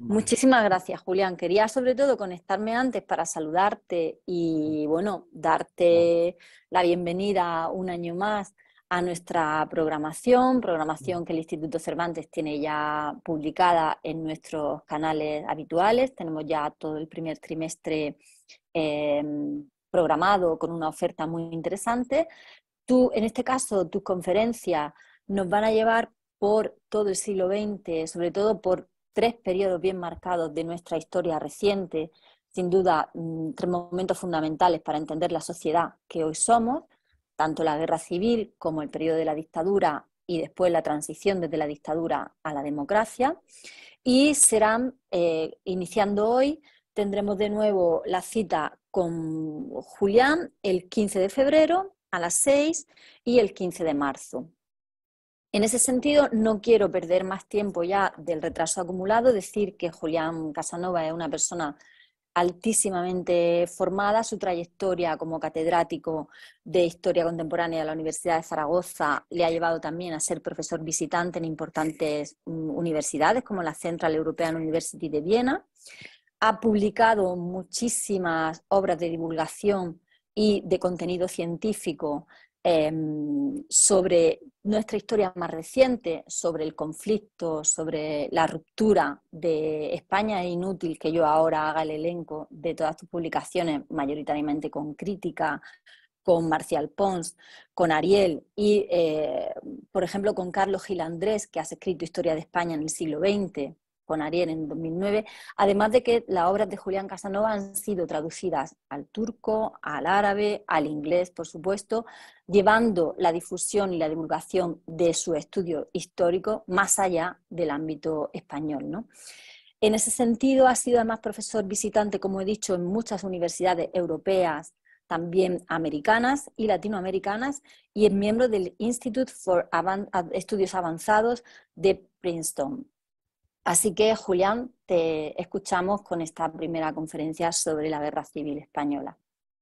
Muchísimas gracias, Julián. Quería sobre todo conectarme antes para saludarte y, bueno, darte la bienvenida un año más a nuestra programación, programación que el Instituto Cervantes tiene ya publicada en nuestros canales habituales. Tenemos ya todo el primer trimestre em, programado con una oferta muy interesante. Tú, en este caso, tus conferencias nos van a llevar por todo el siglo XX, sobre todo por tres periodos bien marcados de nuestra historia reciente, sin duda mm, tres momentos fundamentales para entender la sociedad que hoy somos, tanto la guerra civil como el periodo de la dictadura y después la transición desde la dictadura a la democracia. Y serán, eh, iniciando hoy, tendremos de nuevo la cita con Julián el 15 de febrero a las 6 y el 15 de marzo. En ese sentido, no quiero perder más tiempo ya del retraso acumulado, decir que Julián Casanova es una persona altísimamente formada, su trayectoria como catedrático de Historia Contemporánea de la Universidad de Zaragoza le ha llevado también a ser profesor visitante en importantes mm, universidades como la Central European University de Viena. Ha publicado muchísimas obras de divulgación y de contenido científico Em, sobre nuestra historia más reciente, sobre el conflicto, sobre la ruptura de España. Es inútil que yo ahora haga el elenco de todas tus publicaciones, mayoritariamente con crítica, con Marcial Pons, con Ariel y, eh, por ejemplo, con Carlos Gil Andrés, que has escrito Historia de España en el siglo XX, con Ariel en 2009, además de que las obras de Julián Casanova han sido traducidas al turco, al árabe, al inglés, por supuesto, llevando la difusión y la divulgación de su estudio histórico más allá del ámbito español. En ese sentido, ha sido además profesor visitante, como he dicho, en muchas universidades europeas, también americanas y latinoamericanas, y es miembro del Institute for Estudios Avanzados de Princeton. Así que, Julián, te escuchamos con esta primera conferencia sobre la Guerra Civil Española.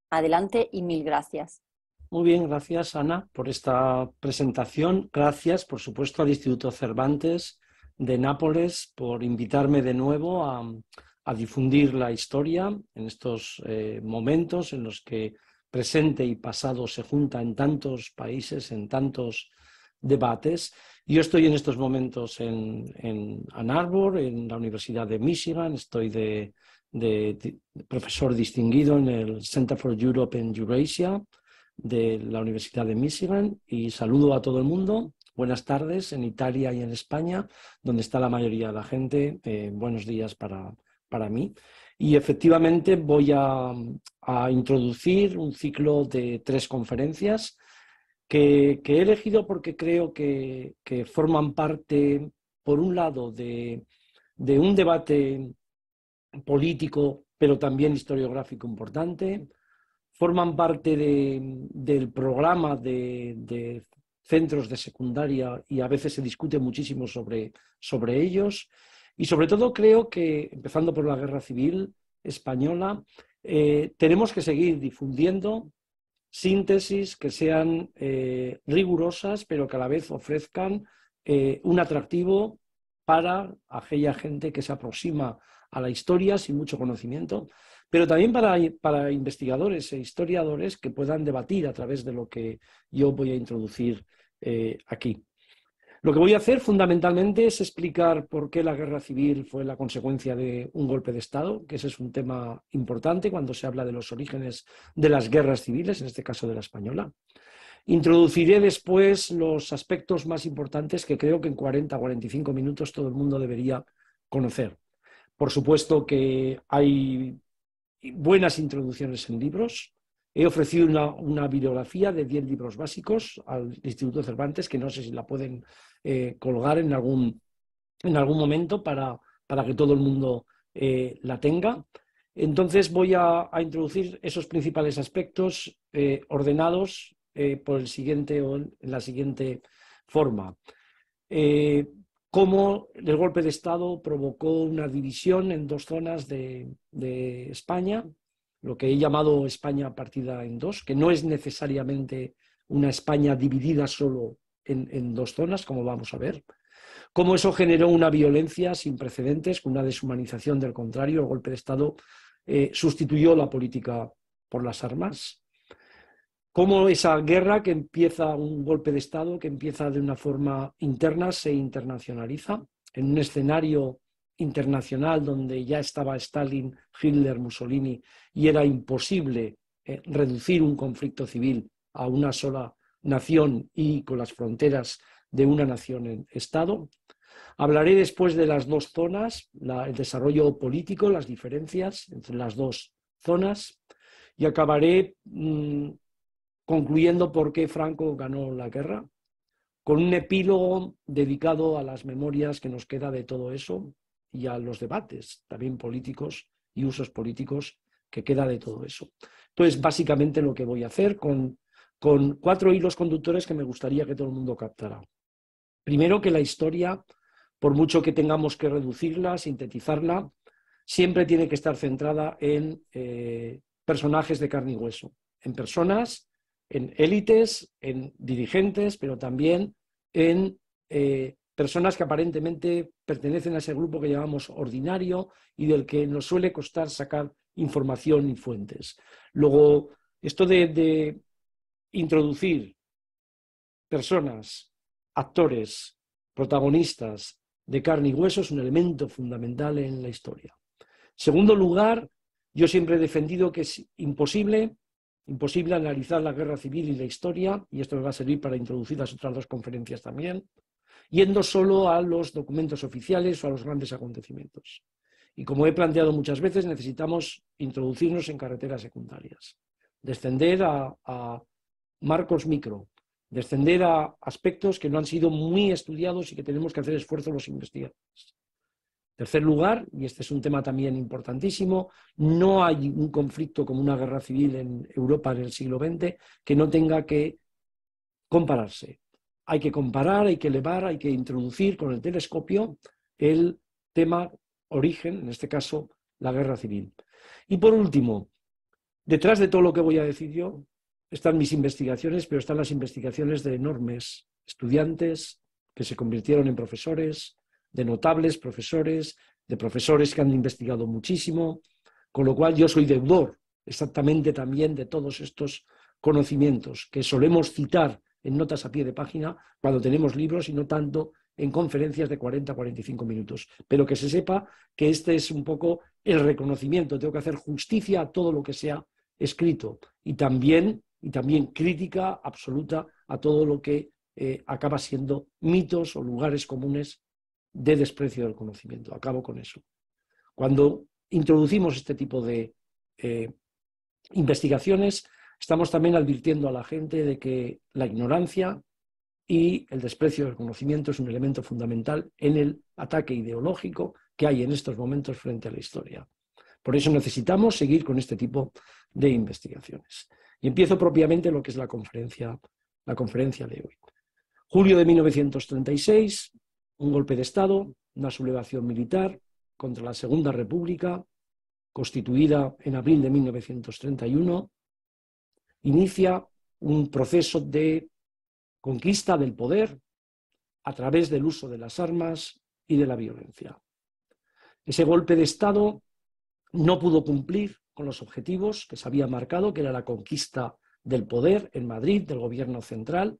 Adelante y mil gracias. Muy bien, gracias Ana por esta presentación. Gracias, por supuesto, al Instituto Cervantes de Nápoles por invitarme de nuevo a, difundir la historia en estos eh, momentos en los que presente y pasado se junta en tantos países, en tantos debates. Yo estoy en estos momentos en, en Ann Arbor, en la Universidad de Michigan, estoy de, profesor distinguido en el Center for Europe and Eurasia de la Universidad de Michigan y saludo a todo el mundo. Buenas tardes en Italia y en España, donde está la mayoría de la gente. Eh, buenos días para, para mí. Y efectivamente voy a, a, introducir un ciclo de tres conferencias que, he elegido porque creo que, forman parte, por un lado, de, un debate político, pero también historiográfico importante, forman parte del programa de, centros de secundaria y a veces se discute muchísimo sobre, ellos. Y sobre todo creo que, empezando por la guerra civil española, eh, tenemos que seguir difundiendo síntesis que sean eh, rigurosas, pero que a la vez ofrezcan eh, un atractivo para aquella gente que se aproxima a la historia sin mucho conocimiento, pero también para, para investigadores e historiadores que puedan debatir a través de lo que yo voy a introducir eh, aquí. Lo que voy a hacer fundamentalmente es explicar por qué la guerra civil fue la consecuencia de un golpe de Estado, que ese es un tema importante cuando se habla de los orígenes de las guerras civiles, en este caso de la española. Introduciré después los aspectos más importantes que creo que en 40 o 45 minutos todo el mundo debería conocer. Por supuesto que hay buenas introducciones en libros, He ofrecido una, bibliografía de 10 libros básicos al Instituto Cervantes, que no sé si la pueden eh, colgar en algún, en algún momento para, para que todo el mundo eh, la tenga. Entonces voy a, introducir esos principales aspectos eh, ordenados por el siguiente o en la siguiente forma. cómo el golpe de Estado provocó una división en dos zonas de España, lo que he llamado España partida en dos, que no es necesariamente una España dividida solo en, dos zonas, como vamos a ver. Cómo eso generó una violencia sin precedentes, una deshumanización del contrario, el golpe de Estado eh, sustituyó la política por las armas. Cómo esa guerra que empieza, un golpe de Estado que empieza de una forma interna, se internacionaliza en un escenario internacional donde ya estaba Stalin, Hitler, Mussolini y era imposible eh, reducir un conflicto civil a una sola nación y con las fronteras de una nación en Estado. Hablaré después de las dos zonas, el desarrollo político, las diferencias entre las dos zonas y acabaré mm, concluyendo por qué Franco ganó la guerra, con un epílogo dedicado a las memorias que nos queda de todo eso, y a los debates también políticos y usos políticos que queda de todo eso. Entonces, básicamente lo que voy a hacer con, con cuatro hilos conductores que me gustaría que todo el mundo captara. Primero, que la historia, por mucho que tengamos que reducirla, sintetizarla, siempre tiene que estar centrada en eh, personajes de carne y hueso, en personas, en élites, en dirigentes, pero también en eh, personas que aparentemente pertenecen a ese grupo que llamamos ordinario y del que nos suele costar sacar información y fuentes. Luego, esto de, introducir personas, actores, protagonistas de carne y hueso es un elemento fundamental en la historia. Segundo lugar, yo siempre he defendido que es imposible imposible analizar la guerra civil y la historia, y esto me va a servir para introducir las otras dos conferencias también, yendo solo a los documentos oficiales o a los grandes acontecimientos. Y como he planteado muchas veces, necesitamos introducirnos en carreteras secundarias, descender a, marcos micro, descender a aspectos que no han sido muy estudiados y que tenemos que hacer esfuerzo los investigadores. Tercer lugar, y este es un tema también importantísimo, no hay un conflicto como una guerra civil en Europa en el siglo XX que no tenga que compararse hay que comparar, hay que elevar, hay que introducir con el telescopio el tema origen, en este caso, la guerra civil. Y por último, detrás de todo lo que voy a decir yo, están mis investigaciones, pero están las investigaciones de enormes estudiantes que se convirtieron en profesores, de notables profesores, de profesores que han investigado muchísimo, con lo cual yo soy deudor exactamente también de todos estos conocimientos que solemos citar en notas a pie de página cuando tenemos libros y no tanto en conferencias de 40 a 45 minutos. Pero que se sepa que este es un poco el reconocimiento. Tengo que hacer justicia a todo lo que sea escrito y también, y también crítica absoluta a todo lo que eh, acaba siendo mitos o lugares comunes de desprecio del conocimiento. Acabo con eso. Cuando introducimos este tipo de eh, investigaciones, Estamos también advirtiendo a la gente de que la ignorancia y el desprecio del conocimiento es un elemento fundamental en el ataque ideológico que hay en estos momentos frente a la historia. Por eso necesitamos seguir con este tipo de investigaciones. Y empiezo propiamente lo que es la conferencia, la conferencia de hoy. Julio de 1936, un golpe de Estado, una sublevación militar contra la Segunda República, constituida en abril de 1931, inicia un proceso de conquista del poder a través del uso de las armas y de la violencia. Ese golpe de Estado no pudo cumplir con los objetivos que se había marcado, que era la conquista del poder en Madrid, del gobierno central,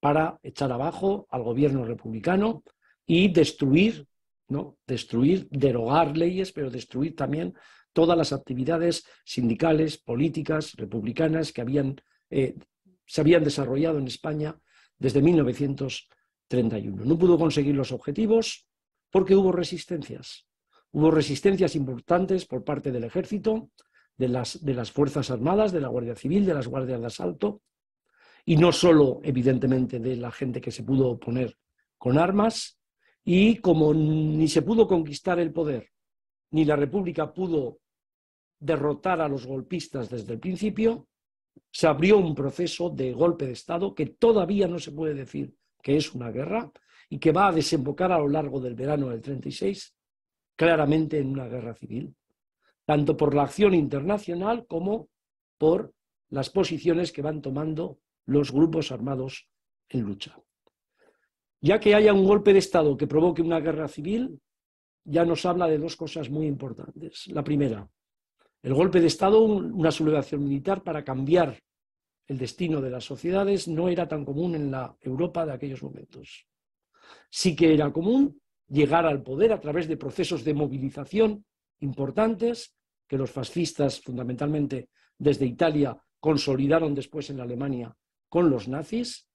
para echar abajo al gobierno republicano y destruir, ¿no? destruir, derogar leyes, pero destruir también todas las actividades sindicales, políticas, republicanas que habían, eh, se habían desarrollado en España desde 1931. No pudo conseguir los objetivos porque hubo resistencias. Hubo resistencias importantes por parte del ejército, de las, de las Fuerzas Armadas, de la Guardia Civil, de las Guardias de Asalto, y no solo, evidentemente, de la gente que se pudo oponer con armas, y como ni se pudo conquistar el poder, ni la República pudo derrotar a los golpistas desde el principio, se abrió un proceso de golpe de Estado que todavía no se puede decir que es una guerra y que va a desembocar a lo largo del verano del 36 claramente en una guerra civil, tanto por la acción internacional como por las posiciones que van tomando los grupos armados en lucha. Ya que haya un golpe de Estado que provoque una guerra civil, ya nos habla de dos cosas muy importantes. La primera, el golpe de Estado, una sublevación militar para cambiar el destino de las sociedades, no era tan común en la Europa de aquellos momentos. Sí que era común llegar al poder a través de procesos de movilización importantes que los fascistas, fundamentalmente desde Italia, consolidaron después en la Alemania con los nazis,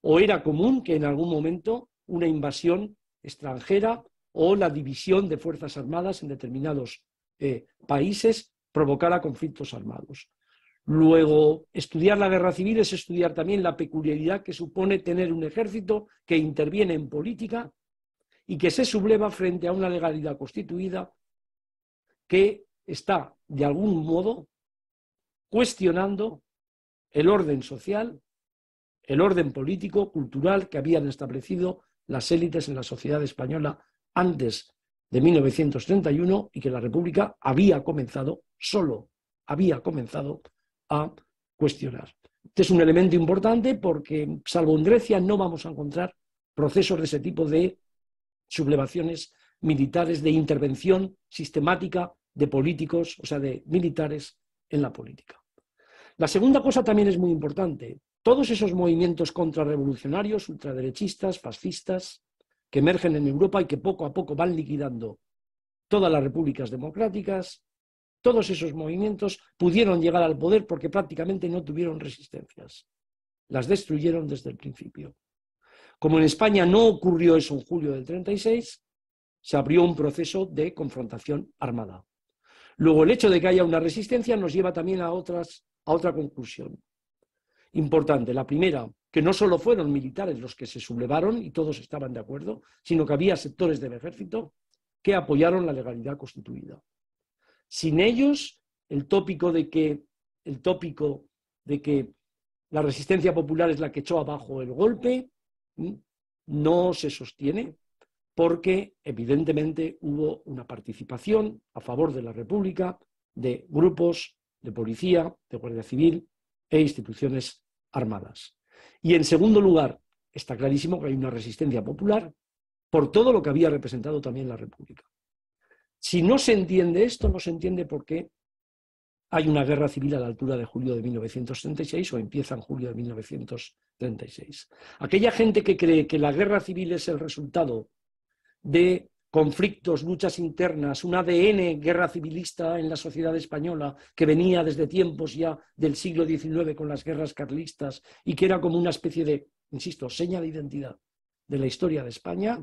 o era común que en algún momento una invasión extranjera o la división de fuerzas armadas en determinados eh, países provocara conflictos armados. Luego, estudiar la guerra civil es estudiar también la peculiaridad que supone tener un ejército que interviene en política y que se subleva frente a una legalidad constituida que está, de algún modo, cuestionando el orden social, el orden político, cultural que habían establecido las élites en la sociedad española antes de 1931 y que la República había comenzado, solo había comenzado a cuestionar. Este es un elemento importante porque, salvo en Grecia, no vamos a encontrar procesos de ese tipo de sublevaciones militares, de intervención sistemática de políticos, o sea, de militares en la política. La segunda cosa también es muy importante. Todos esos movimientos contrarrevolucionarios, ultraderechistas, fascistas, que emergen en Europa y que poco a poco van liquidando todas las repúblicas democráticas, todos esos movimientos pudieron llegar al poder porque prácticamente no tuvieron resistencias. Las destruyeron desde el principio. Como en España no ocurrió eso en julio del 36, se abrió un proceso de confrontación armada. Luego, el hecho de que haya una resistencia nos lleva también a, a otra conclusión importante. La primera, que no solo fueron militares los que se sublevaron y todos estaban de acuerdo, sino que había sectores del ejército que apoyaron la legalidad constituida. Sin ellos, el tópico de que, el tópico de que la resistencia popular es la que echó abajo el golpe no se sostiene porque evidentemente hubo una participación a favor de la República de grupos de policía, de Guardia Civil, e instituciones armadas. Y en segundo lugar, está clarísimo que hay una resistencia popular por todo lo que había representado también la República. Si no se entiende esto, no se entiende por qué hay una guerra civil a la altura de julio de 1936 o empieza en julio de 1936. Aquella gente que cree que la guerra civil es el resultado de conflictos, luchas internas, un ADN guerra civilista en la sociedad española que venía desde tiempos ya del siglo XIX con las guerras carlistas y que era como una especie de, insisto, seña de identidad de la historia de España,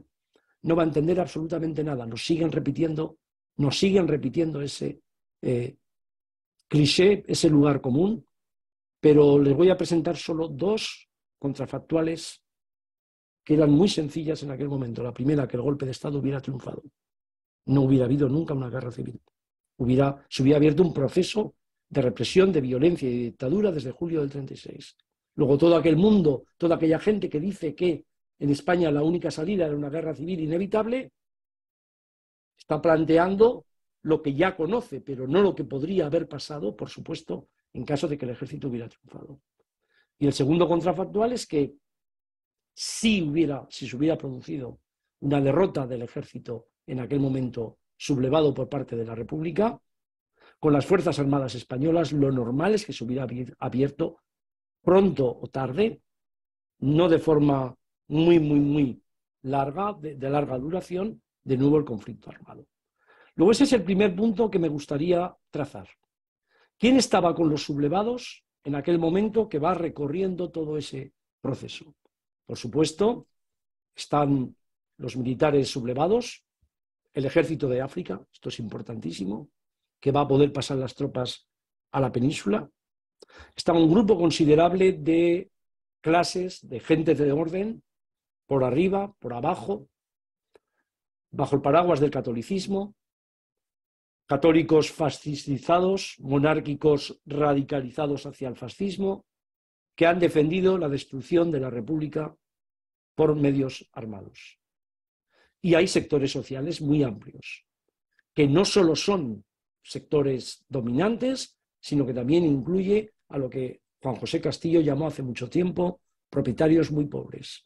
no va a entender absolutamente nada. Nos siguen repitiendo, nos siguen repitiendo ese eh, cliché, ese lugar común, pero les voy a presentar solo dos contrafactuales que eran muy sencillas en aquel momento. La primera, que el golpe de Estado hubiera triunfado. No hubiera habido nunca una guerra civil. Hubiera, se hubiera abierto un proceso de represión, de violencia y de dictadura desde julio del 36. Luego todo aquel mundo, toda aquella gente que dice que en España la única salida era una guerra civil inevitable, está planteando lo que ya conoce, pero no lo que podría haber pasado, por supuesto, en caso de que el ejército hubiera triunfado. Y el segundo contrafactual es que si hubiera, si se hubiera producido una derrota del ejército en aquel momento sublevado por parte de la República, con las Fuerzas Armadas Españolas lo normal es que se hubiera abierto pronto o tarde, no de forma muy, muy, muy larga, de, de larga duración, de nuevo el conflicto armado. Luego ese es el primer punto que me gustaría trazar. ¿Quién estaba con los sublevados en aquel momento que va recorriendo todo ese proceso? Por supuesto, están los militares sublevados, el ejército de África, esto es importantísimo, que va a poder pasar las tropas a la península. Está un grupo considerable de clases, de gente de orden, por arriba, por abajo, bajo el paraguas del catolicismo, católicos fascistizados, monárquicos radicalizados hacia el fascismo, que han defendido la destrucción de la República por medios armados. Y hay sectores sociales muy amplios, que no solo son sectores dominantes, sino que también incluye a lo que Juan José Castillo llamó hace mucho tiempo propietarios muy pobres.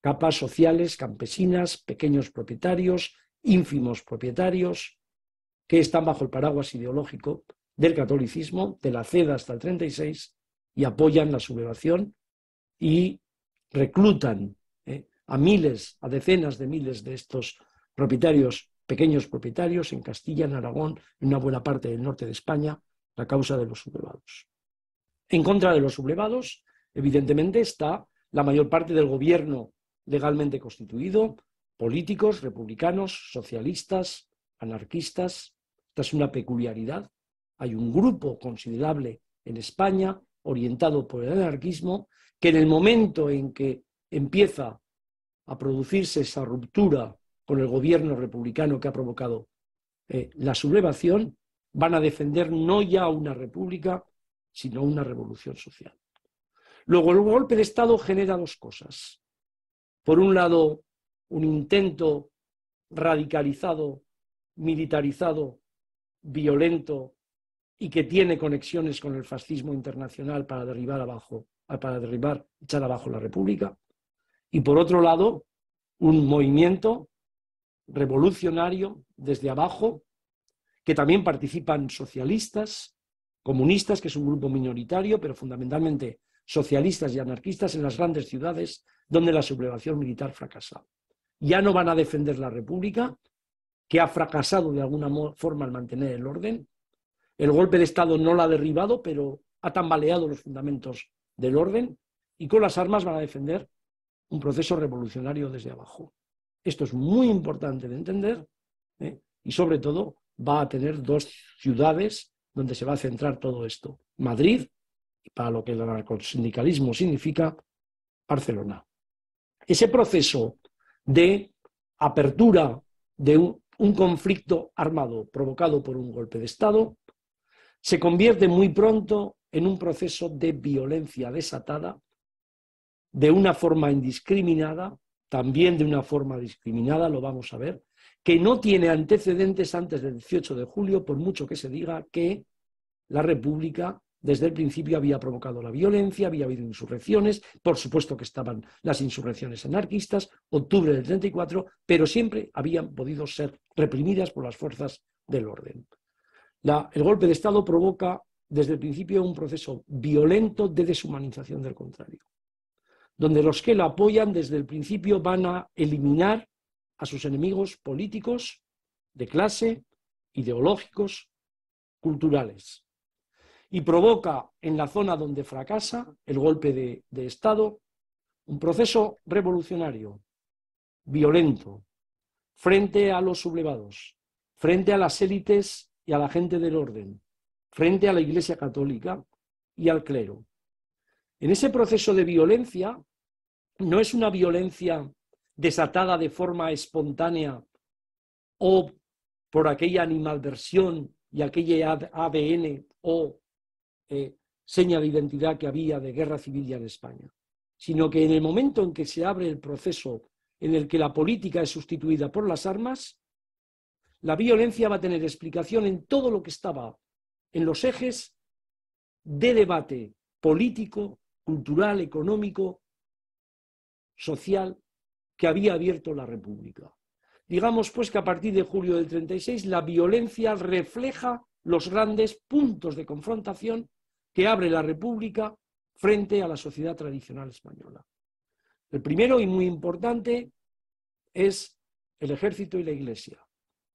Capas sociales, campesinas, pequeños propietarios, ínfimos propietarios, que están bajo el paraguas ideológico del catolicismo, de la CEDA hasta el 36 y apoyan la sublevación y reclutan eh, a miles, a decenas de miles de estos propietarios, pequeños propietarios, en Castilla, en Aragón, en una buena parte del norte de España, la causa de los sublevados. En contra de los sublevados, evidentemente, está la mayor parte del gobierno legalmente constituido, políticos, republicanos, socialistas, anarquistas. Esta es una peculiaridad. Hay un grupo considerable en España orientado por el anarquismo, que en el momento en que empieza a producirse esa ruptura con el gobierno republicano que ha provocado eh, la sublevación, van a defender no ya una república, sino una revolución social. Luego, el golpe de Estado genera dos cosas. Por un lado, un intento radicalizado, militarizado, violento y que tiene conexiones con el fascismo internacional para derribar abajo, para derribar, echar abajo la República, y por otro lado, un movimiento revolucionario desde abajo, que también participan socialistas, comunistas, que es un grupo minoritario, pero fundamentalmente socialistas y anarquistas en las grandes ciudades donde la sublevación militar fracasaba. Ya no van a defender la República, que ha fracasado de alguna forma al mantener el orden, el golpe de Estado no la ha derribado, pero ha tambaleado los fundamentos del orden y con las armas van a defender un proceso revolucionario desde abajo. Esto es muy importante de entender ¿eh? y sobre todo va a tener dos ciudades donde se va a centrar todo esto. Madrid, para lo que el anarcosindicalismo significa, Barcelona. Ese proceso de apertura de un conflicto armado provocado por un golpe de Estado se convierte muy pronto en un proceso de violencia desatada, de una forma indiscriminada, también de una forma discriminada, lo vamos a ver, que no tiene antecedentes antes del 18 de julio, por mucho que se diga que la República desde el principio había provocado la violencia, había habido insurrecciones, por supuesto que estaban las insurrecciones anarquistas, octubre del 34, pero siempre habían podido ser reprimidas por las fuerzas del orden el golpe de Estado provoca desde el principio un proceso violento de deshumanización del contrario, donde los que lo apoyan desde el principio van a eliminar a sus enemigos políticos, de clase, ideológicos, culturales. Y provoca en la zona donde fracasa el golpe de Estado un proceso revolucionario, violento, frente a los sublevados, frente a las élites y a la gente del orden, frente a la Iglesia Católica y al clero. En ese proceso de violencia, no es una violencia desatada de forma espontánea o por aquella animalversión y aquella ADN o eh, seña de identidad que había de guerra civil ya en España, sino que en el momento en que se abre el proceso en el que la política es sustituida por las armas, la violencia va a tener explicación en todo lo que estaba en los ejes de debate político, cultural, económico, social que había abierto la República. Digamos pues que a partir de julio del 36 la violencia refleja los grandes puntos de confrontación que abre la República frente a la sociedad tradicional española. El primero y muy importante es el ejército y la iglesia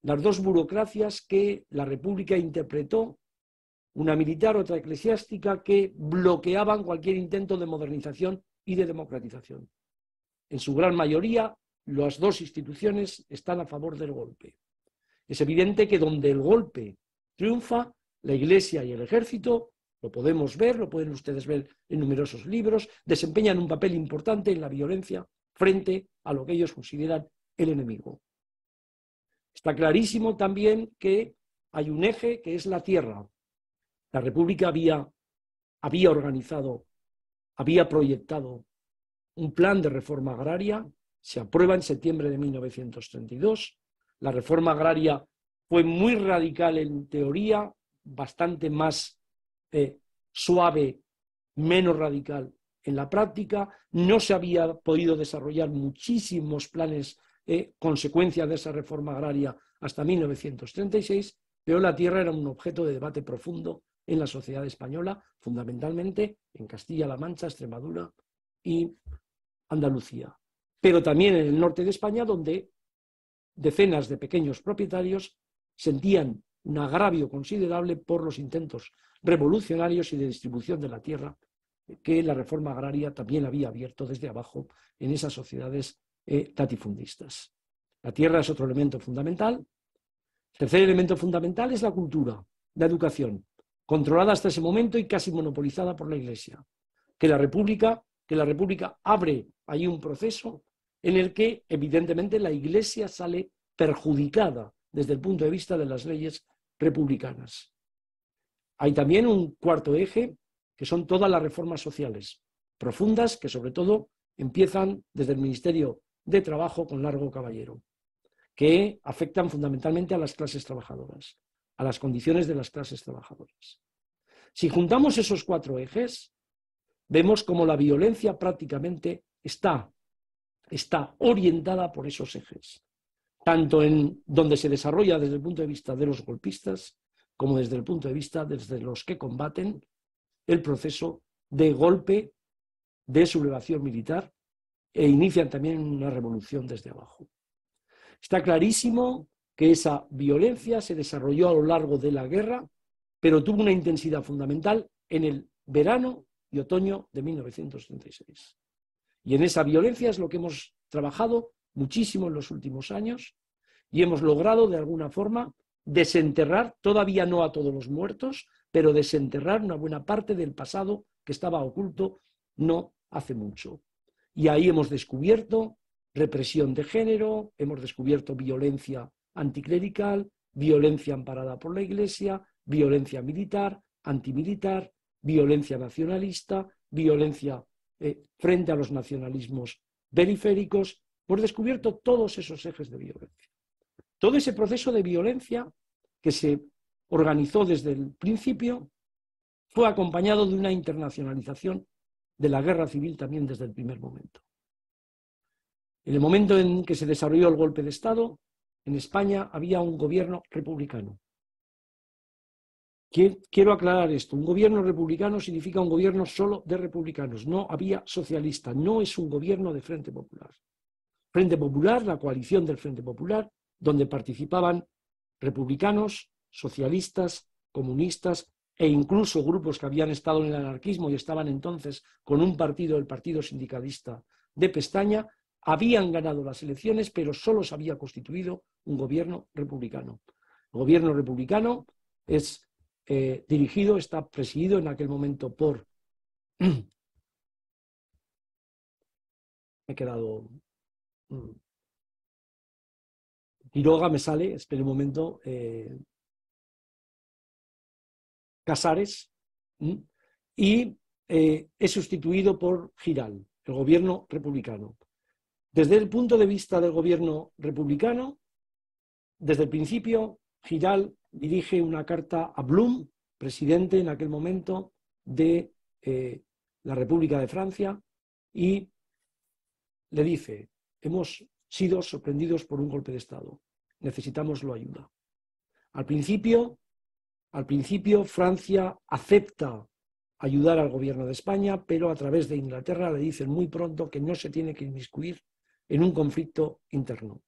las dos burocracias que la República interpretó, una militar, otra eclesiástica, que bloqueaban cualquier intento de modernización y de democratización. En su gran mayoría, las dos instituciones están a favor del golpe. Es evidente que donde el golpe triunfa, la Iglesia y el ejército, lo podemos ver, lo pueden ustedes ver en numerosos libros, desempeñan un papel importante en la violencia frente a lo que ellos consideran el enemigo. Está clarísimo también que hay un eje que es la tierra. La República había, organizado, había proyectado un plan de reforma agraria, se aprueba en septiembre de 1932. La reforma agraria fue muy radical en teoría, bastante más eh, suave, menos radical en la práctica. No se había podido desarrollar muchísimos planes eh, consecuencia de esa reforma agraria hasta 1936, pero la tierra era un objeto de debate profundo en la sociedad española, fundamentalmente en Castilla-La Mancha, Extremadura y Andalucía, pero también en el norte de España, donde decenas de pequeños propietarios sentían un agravio considerable por los intentos revolucionarios y de distribución de la tierra que la reforma agraria también había abierto desde abajo en esas sociedades tatifundistas. E la tierra es otro elemento fundamental. El tercer elemento fundamental es la cultura, la educación, controlada hasta ese momento y casi monopolizada por la Iglesia. Que la República, que la República abre ahí un proceso en el que evidentemente la Iglesia sale perjudicada desde el punto de vista de las leyes republicanas. Hay también un cuarto eje, que son todas las reformas sociales, profundas, que sobre todo empiezan desde el Ministerio de trabajo con largo caballero, que afectan fundamentalmente a las clases trabajadoras, a las condiciones de las clases trabajadoras. Si juntamos esos cuatro ejes, vemos como la violencia prácticamente está, está orientada por esos ejes, tanto en donde se desarrolla desde el punto de vista de los golpistas, como desde el punto de vista desde los que combaten el proceso de golpe de sublevación militar e inician también una revolución desde abajo. Está clarísimo que esa violencia se desarrolló a lo largo de la guerra, pero tuvo una intensidad fundamental en el verano y otoño de 1936. Y en esa violencia es lo que hemos trabajado muchísimo en los últimos años y hemos logrado, de alguna forma, desenterrar, todavía no a todos los muertos, pero desenterrar una buena parte del pasado que estaba oculto no hace mucho. Y ahí hemos descubierto represión de género, hemos descubierto violencia anticlerical, violencia amparada por la Iglesia, violencia militar, antimilitar, violencia nacionalista, violencia eh, frente a los nacionalismos periféricos. Hemos descubierto todos esos ejes de violencia. Todo ese proceso de violencia que se organizó desde el principio fue acompañado de una internacionalización de la guerra civil también desde el primer momento. En el momento en que se desarrolló el golpe de Estado, en España había un gobierno republicano. Quiero aclarar esto. Un gobierno republicano significa un gobierno solo de republicanos. No había socialista. No es un gobierno de Frente Popular. Frente Popular, la coalición del Frente Popular, donde participaban republicanos, socialistas, comunistas, e incluso grupos que habían estado en el anarquismo y estaban entonces con un partido, el Partido Sindicalista de Pestaña, habían ganado las elecciones, pero solo se había constituido un gobierno republicano. El gobierno republicano es eh, dirigido, está presidido en aquel momento por... Me he quedado... Mm. Quiroga me sale, espera un momento. Eh, Casares, y eh, es sustituido por Giral, el gobierno republicano. Desde el punto de vista del gobierno republicano, desde el principio, Giral dirige una carta a Blum, presidente en aquel momento de eh, la República de Francia, y le dice, hemos sido sorprendidos por un golpe de Estado, necesitamos la ayuda. Al principio, al principio, Francia acepta ayudar al gobierno de España, pero a través de Inglaterra le dicen muy pronto que no se tiene que inmiscuir en un conflicto interno.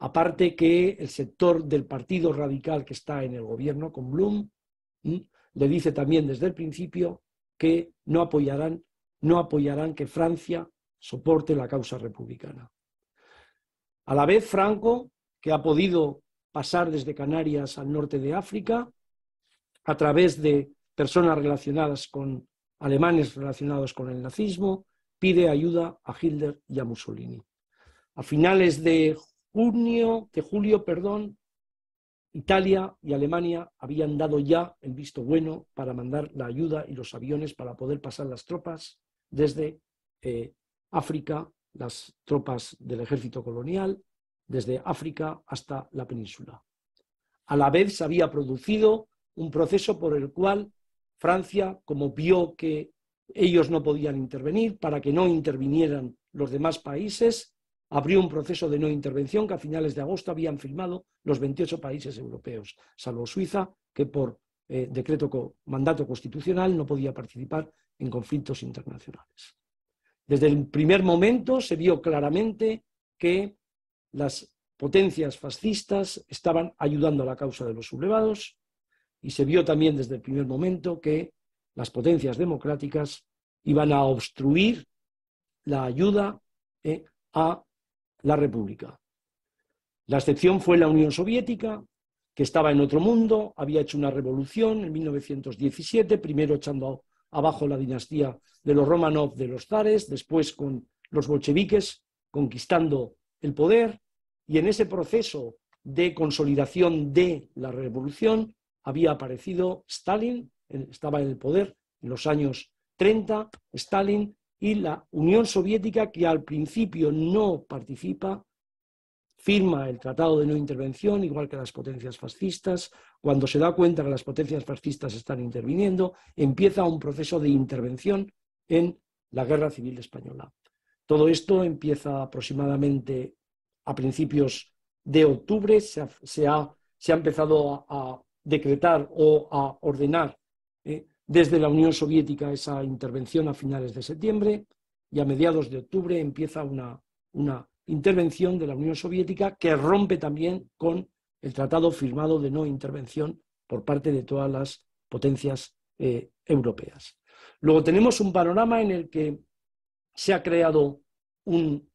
Aparte que el sector del Partido Radical que está en el gobierno con Blum le dice también desde el principio que no apoyarán, no apoyarán que Francia soporte la causa republicana. A la vez, Franco, que ha podido pasar desde Canarias al norte de África, a través de personas relacionadas con alemanes relacionados con el nazismo, pide ayuda a Hitler y a Mussolini. A finales de junio, de julio, perdón, Italia y Alemania habían dado ya el visto bueno para mandar la ayuda y los aviones para poder pasar las tropas desde eh, África, las tropas del ejército colonial, desde África hasta la península. A la vez se había producido un proceso por el cual Francia, como vio que ellos no podían intervenir, para que no intervinieran los demás países, abrió un proceso de no intervención que a finales de agosto habían firmado los 28 países europeos, salvo Suiza, que por eh, decreto mandato constitucional no podía participar en conflictos internacionales. Desde el primer momento se vio claramente que las potencias fascistas estaban ayudando a la causa de los sublevados y se vio también desde el primer momento que las potencias democráticas iban a obstruir la ayuda eh, a la República. La excepción fue la Unión Soviética, que estaba en otro mundo, había hecho una revolución en 1917, primero echando abajo la dinastía de los Romanov de los zares, después con los bolcheviques conquistando el poder, y en ese proceso de consolidación de la revolución había aparecido Stalin, estaba en el poder en los años 30, Stalin y la Unión Soviética, que al principio no participa, firma el Tratado de No Intervención, igual que las potencias fascistas. Cuando se da cuenta que las potencias fascistas están interviniendo, empieza un proceso de intervención en la Guerra Civil Española. Todo esto empieza aproximadamente a principios de octubre, se ha, se ha, empezado a decretar o a ordenar eh, desde la Unión Soviética esa intervención a finales de septiembre y a mediados de octubre empieza una, una intervención de la Unión Soviética que rompe también con el tratado firmado de no intervención por parte de todas las potencias eh, europeas. Luego tenemos un panorama en el que se ha creado un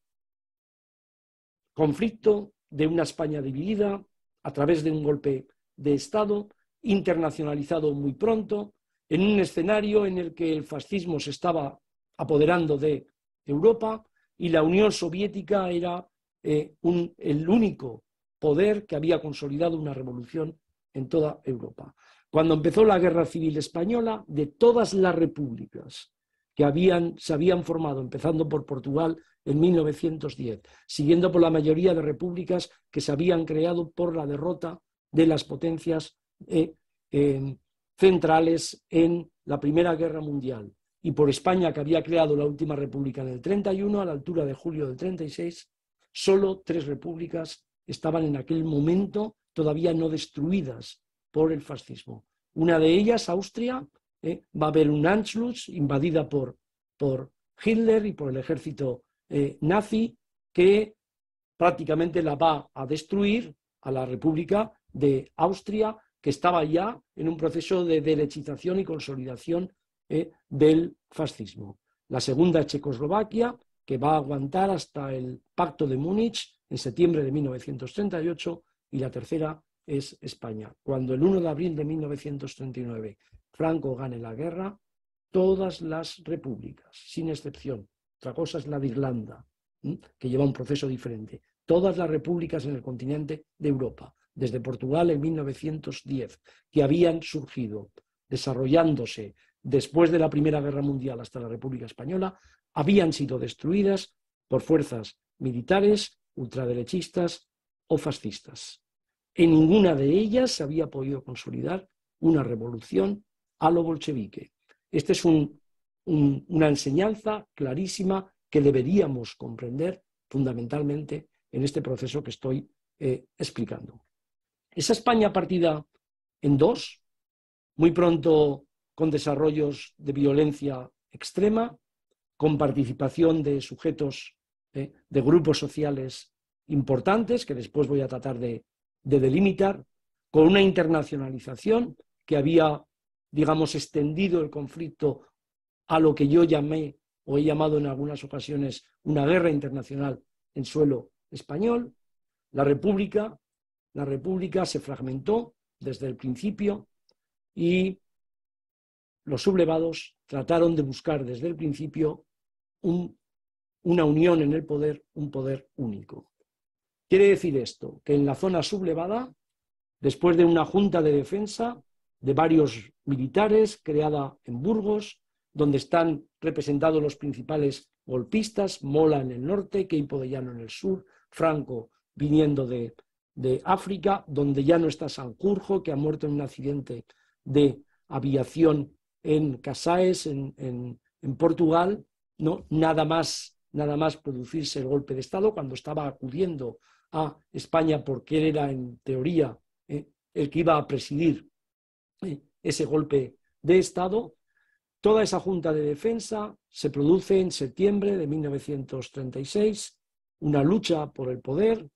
conflicto de una España dividida a través de un golpe de Estado internacionalizado muy pronto, en un escenario en el que el fascismo se estaba apoderando de Europa y la Unión Soviética era eh, el único poder que había consolidado una revolución en toda Europa. Cuando empezó la Guerra Civil Española, de todas las repúblicas que habían, se habían formado, empezando por Portugal en 1910, siguiendo por la mayoría de repúblicas que se habían creado por la derrota de las potencias eh, centrales en la Primera Guerra Mundial y por España, que había creado la última república en el 31, a la altura de julio del 36, solo tres repúblicas estaban en aquel momento todavía no destruidas por el fascismo. Una de ellas, Austria, eh, va a haber un Anschluss invadida por, por Hitler y por el ejército eh, nazi que prácticamente la va a destruir a la República de Austria, que estaba ya en un proceso de derechización y consolidación eh, del fascismo. La segunda es Checoslovaquia, que va a aguantar hasta el Pacto de Múnich en septiembre de 1938, y la tercera es España. Cuando el 1 de abril de 1939 Franco gane la guerra, todas las repúblicas, sin excepción, otra cosa es la de Irlanda, que lleva un proceso diferente, todas las repúblicas en el continente de Europa, desde Portugal en 1910, que habían surgido desarrollándose después de la Primera Guerra Mundial hasta la República Española, habían sido destruidas por fuerzas militares, ultraderechistas o fascistas. En ninguna de ellas se había podido consolidar una revolución a lo bolchevique. Esta es una enseñanza clarísima que deberíamos comprender fundamentalmente en este proceso que estoy eh, explicando. Esa España partida en dos, muy pronto con desarrollos de violencia extrema, con participación de sujetos, eh, de grupos sociales importantes, que después voy a tratar de delimitar, con una internacionalización que había, digamos, extendido el conflicto a lo que yo llamé o he llamado en algunas ocasiones una guerra internacional en suelo español, la República la República se fragmentó desde el principio y los sublevados trataron de buscar desde el principio una unión en el poder, un poder único. Quiere decir esto, que en la zona sublevada, después de una junta de defensa de varios militares creada en Burgos, donde están representados los principales golpistas, Mola en el norte, Queipo de Llano en el sur, Franco viniendo de, de África, donde ya no está Sanjurjo, que ha muerto en un accidente de aviación en Casaes, en, Portugal, ¿no? nada, más, nada más producirse el golpe de Estado cuando estaba acudiendo a España porque él era, en teoría, eh, el que iba a presidir eh, ese golpe de Estado. Toda esa Junta de Defensa se produce en septiembre de 1936, una lucha por el poder,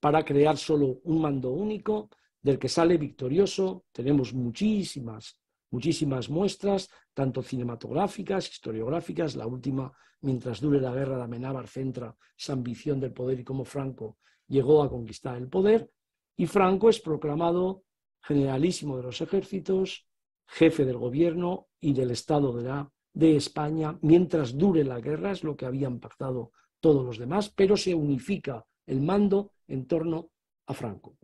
para crear solo un mando único del que sale victorioso. Tenemos muchísimas, muchísimas muestras, tanto cinematográficas, historiográficas. La última, mientras dure la guerra de Amenábar, centra esa ambición del poder y cómo Franco llegó a conquistar el poder. Y Franco es proclamado generalísimo de los ejércitos, jefe del gobierno y del Estado de, la, de España mientras dure la guerra, es lo que habían pactado todos los demás, pero se unifica el mando en torno a Franco.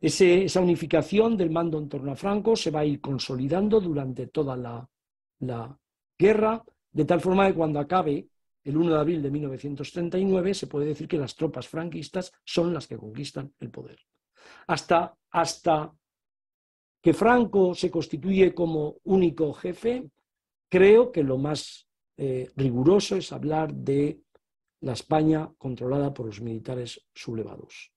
esa unificación del mando en torno a Franco se va a ir consolidando durante toda la, guerra, de tal forma que cuando acabe el 1 de abril de 1939 se puede decir que las tropas franquistas son las que conquistan el poder. Hasta, hasta que Franco se constituye como único jefe, creo que lo más eh, riguroso es hablar de la España controlada por los militares sublevados.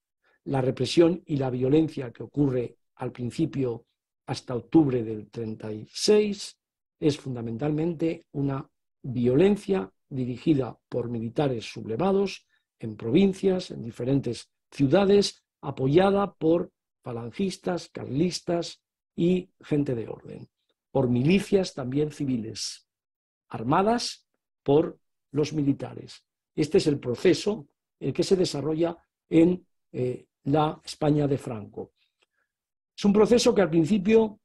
La represión y la violencia que ocurre al principio hasta octubre del 36 es fundamentalmente una violencia dirigida por militares sublevados en provincias, en diferentes ciudades, apoyada por falangistas, carlistas y gente de orden, por milicias también civiles, armadas por los militares. Este es el proceso el que se desarrolla en eh, la España de Franco. Es un proceso que al principio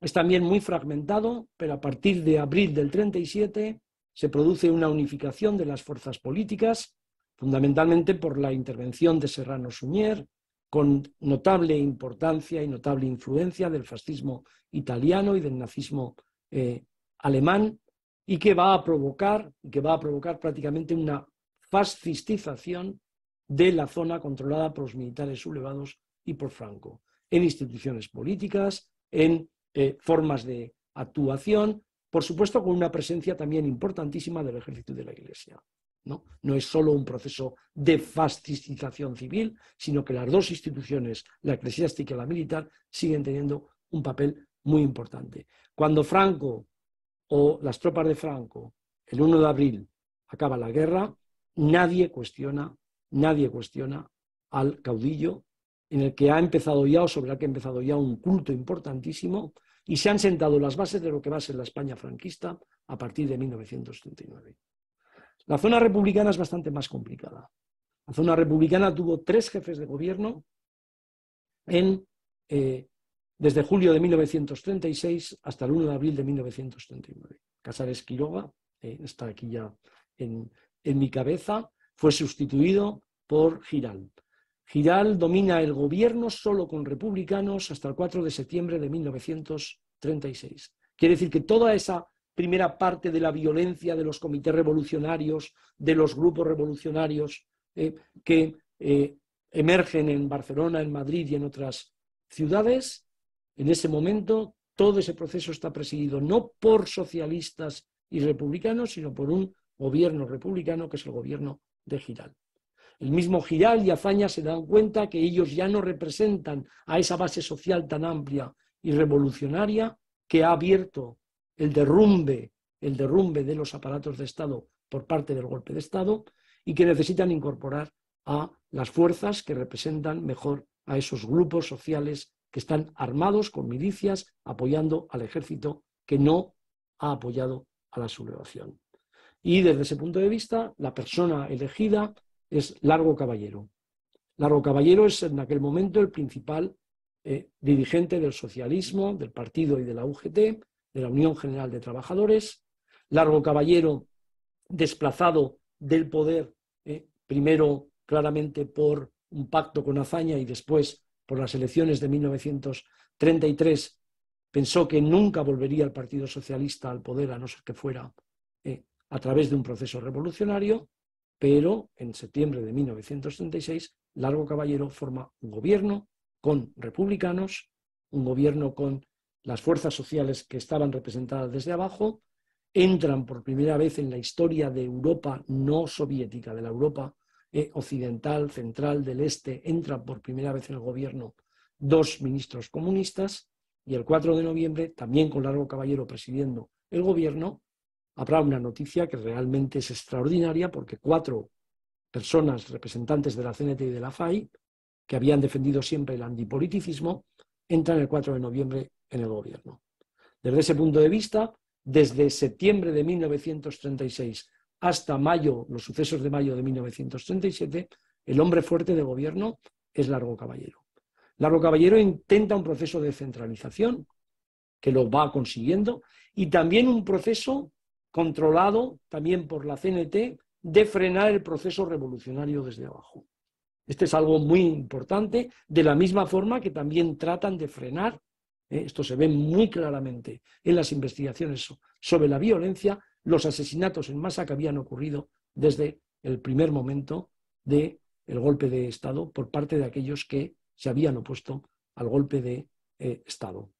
es también muy fragmentado, pero a partir de abril del 37 se produce una unificación de las fuerzas políticas, fundamentalmente por la intervención de Serrano Suñer, con notable importancia y notable influencia del fascismo italiano y del nazismo eh, alemán, y que va a provocar, que va a provocar prácticamente una fascistización de la zona controlada por los militares sublevados y por Franco, en instituciones políticas, en eh, formas de actuación, por supuesto con una presencia también importantísima del ejército y de la Iglesia. ¿no? no es solo un proceso de fascistización civil, sino que las dos instituciones, la eclesiástica y la militar, siguen teniendo un papel muy importante. Cuando Franco o las tropas de Franco, el 1 de abril, acaba la guerra, nadie cuestiona, nadie cuestiona al caudillo en el que ha empezado ya o sobre el que ha empezado ya un culto importantísimo y se han sentado las bases de lo que va a ser la España franquista a partir de 1939. La zona republicana es bastante más complicada. La zona republicana tuvo tres jefes de gobierno en, eh, desde julio de 1936 hasta el 1 de abril de 1939. Casares Quiroga, eh, está aquí ya en, en mi cabeza, fue sustituido por Giral. Giral domina el gobierno solo con republicanos hasta el 4 de septiembre de 1936. Quiere decir que toda esa primera parte de la violencia de los comités revolucionarios, de los grupos revolucionarios eh, que eh, emergen en Barcelona, en Madrid y en otras ciudades, en ese momento todo ese proceso está presidido no por socialistas y republicanos, sino por un gobierno republicano, que es el gobierno de Giral. El mismo Giral y Azaña se dan cuenta que ellos ya no representan a esa base social tan amplia y revolucionaria que ha abierto el derrumbe, el derrumbe de los aparatos de Estado por parte del golpe de Estado y que necesitan incorporar a las fuerzas que representan mejor a esos grupos sociales que están armados con milicias apoyando al ejército que no ha apoyado a la sublevación. Y desde ese punto de vista, la persona elegida es Largo Caballero. Largo Caballero es en aquel momento el principal eh, dirigente del socialismo, del partido y de la UGT, de la Unión General de Trabajadores. Largo Caballero desplazado del poder, eh, primero claramente por un pacto con Azaña y después por las elecciones de 1933, pensó que nunca volvería el Partido Socialista al poder a no ser que fuera a través de un proceso revolucionario, pero en septiembre de 1936 Largo Caballero forma un gobierno con republicanos, un gobierno con las fuerzas sociales que estaban representadas desde abajo, entran por primera vez en la historia de Europa no soviética, de la Europa eh, occidental, central, del este, entran por primera vez en el gobierno dos ministros comunistas y el 4 de noviembre, también con Largo Caballero presidiendo el gobierno, habrá una noticia que realmente es extraordinaria porque cuatro personas representantes de la CNT y de la FAI, que habían defendido siempre el antipoliticismo, entran el 4 de noviembre en el gobierno. Desde ese punto de vista, desde septiembre de 1936 hasta mayo, los sucesos de mayo de 1937, el hombre fuerte de gobierno es Largo Caballero. Largo Caballero intenta un proceso de centralización, que lo va consiguiendo, y también un proceso controlado también por la CNT, de frenar el proceso revolucionario desde abajo. Este es algo muy importante, de la misma forma que también tratan de frenar, eh, esto se ve muy claramente en las investigaciones sobre la violencia, los asesinatos en masa que habían ocurrido desde el primer momento del el golpe de Estado por parte de aquellos que se habían opuesto al golpe de eh, Estado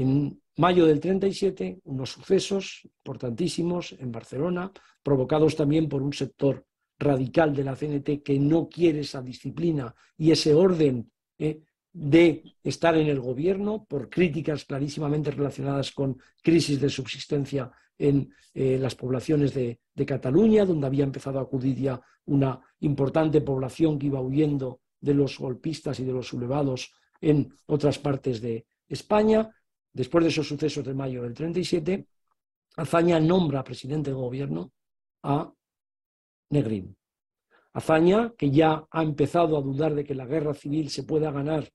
en mayo del 37 unos sucesos importantísimos en Barcelona, provocados también por un sector radical de la CNT que no quiere esa disciplina y ese orden eh, de estar en el gobierno por críticas clarísimamente relacionadas con crisis de subsistencia en eh, las poblaciones de, de, Cataluña, donde había empezado a acudir ya una importante población que iba huyendo de los golpistas y de los sublevados en otras partes de España, Después de esos sucesos de mayo del 37, Azaña nombra presidente de gobierno a Negrín. Azaña, que ya ha empezado a dudar de que la guerra civil se pueda ganar,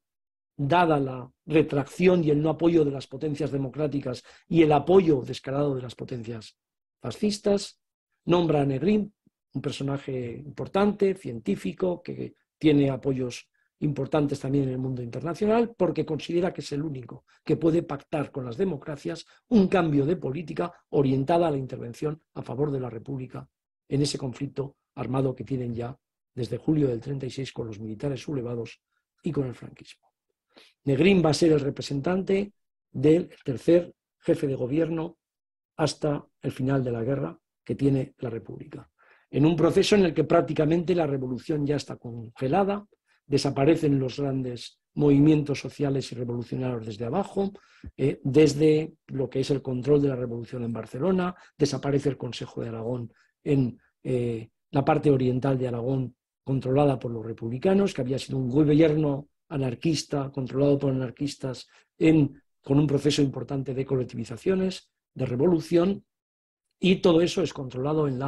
dada la retracción y el no apoyo de las potencias democráticas y el apoyo descarado de las potencias fascistas, nombra a Negrín, un personaje importante, científico, que tiene apoyos importantes también en el mundo internacional, porque considera que es el único que puede pactar con las democracias un cambio de política orientada a la intervención a favor de la República en ese conflicto armado que tienen ya desde julio del 36 con los militares sublevados y con el franquismo. Negrín va a ser el representante del tercer jefe de gobierno hasta el final de la guerra que tiene la República, en un proceso en el que prácticamente la revolución ya está congelada, desaparecen los grandes movimientos sociales y revolucionarios desde abajo, eh, desde lo que es el control de la revolución en Barcelona, desaparece el Consejo de Aragón en eh, la parte oriental de Aragón controlada por los republicanos, que había sido un gobierno anarquista, controlado por anarquistas, con un proceso importante de colectivizaciones, de revolución, y todo eso es controlado en,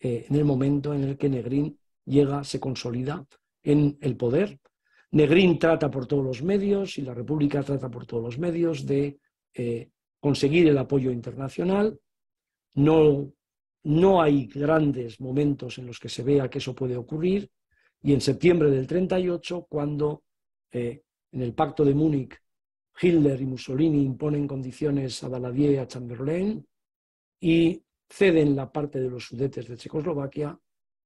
eh, en el momento en el que Negrín llega, se consolida en el poder. Negrín trata por todos los medios y la República trata por todos los medios de eh, conseguir el apoyo internacional. No, no hay grandes momentos en los que se vea que eso puede ocurrir. Y en septiembre del 38, cuando eh, en el Pacto de Múnich Hitler y Mussolini imponen condiciones a Daladier y a Chamberlain y ceden la parte de los sudetes de Checoslovaquia,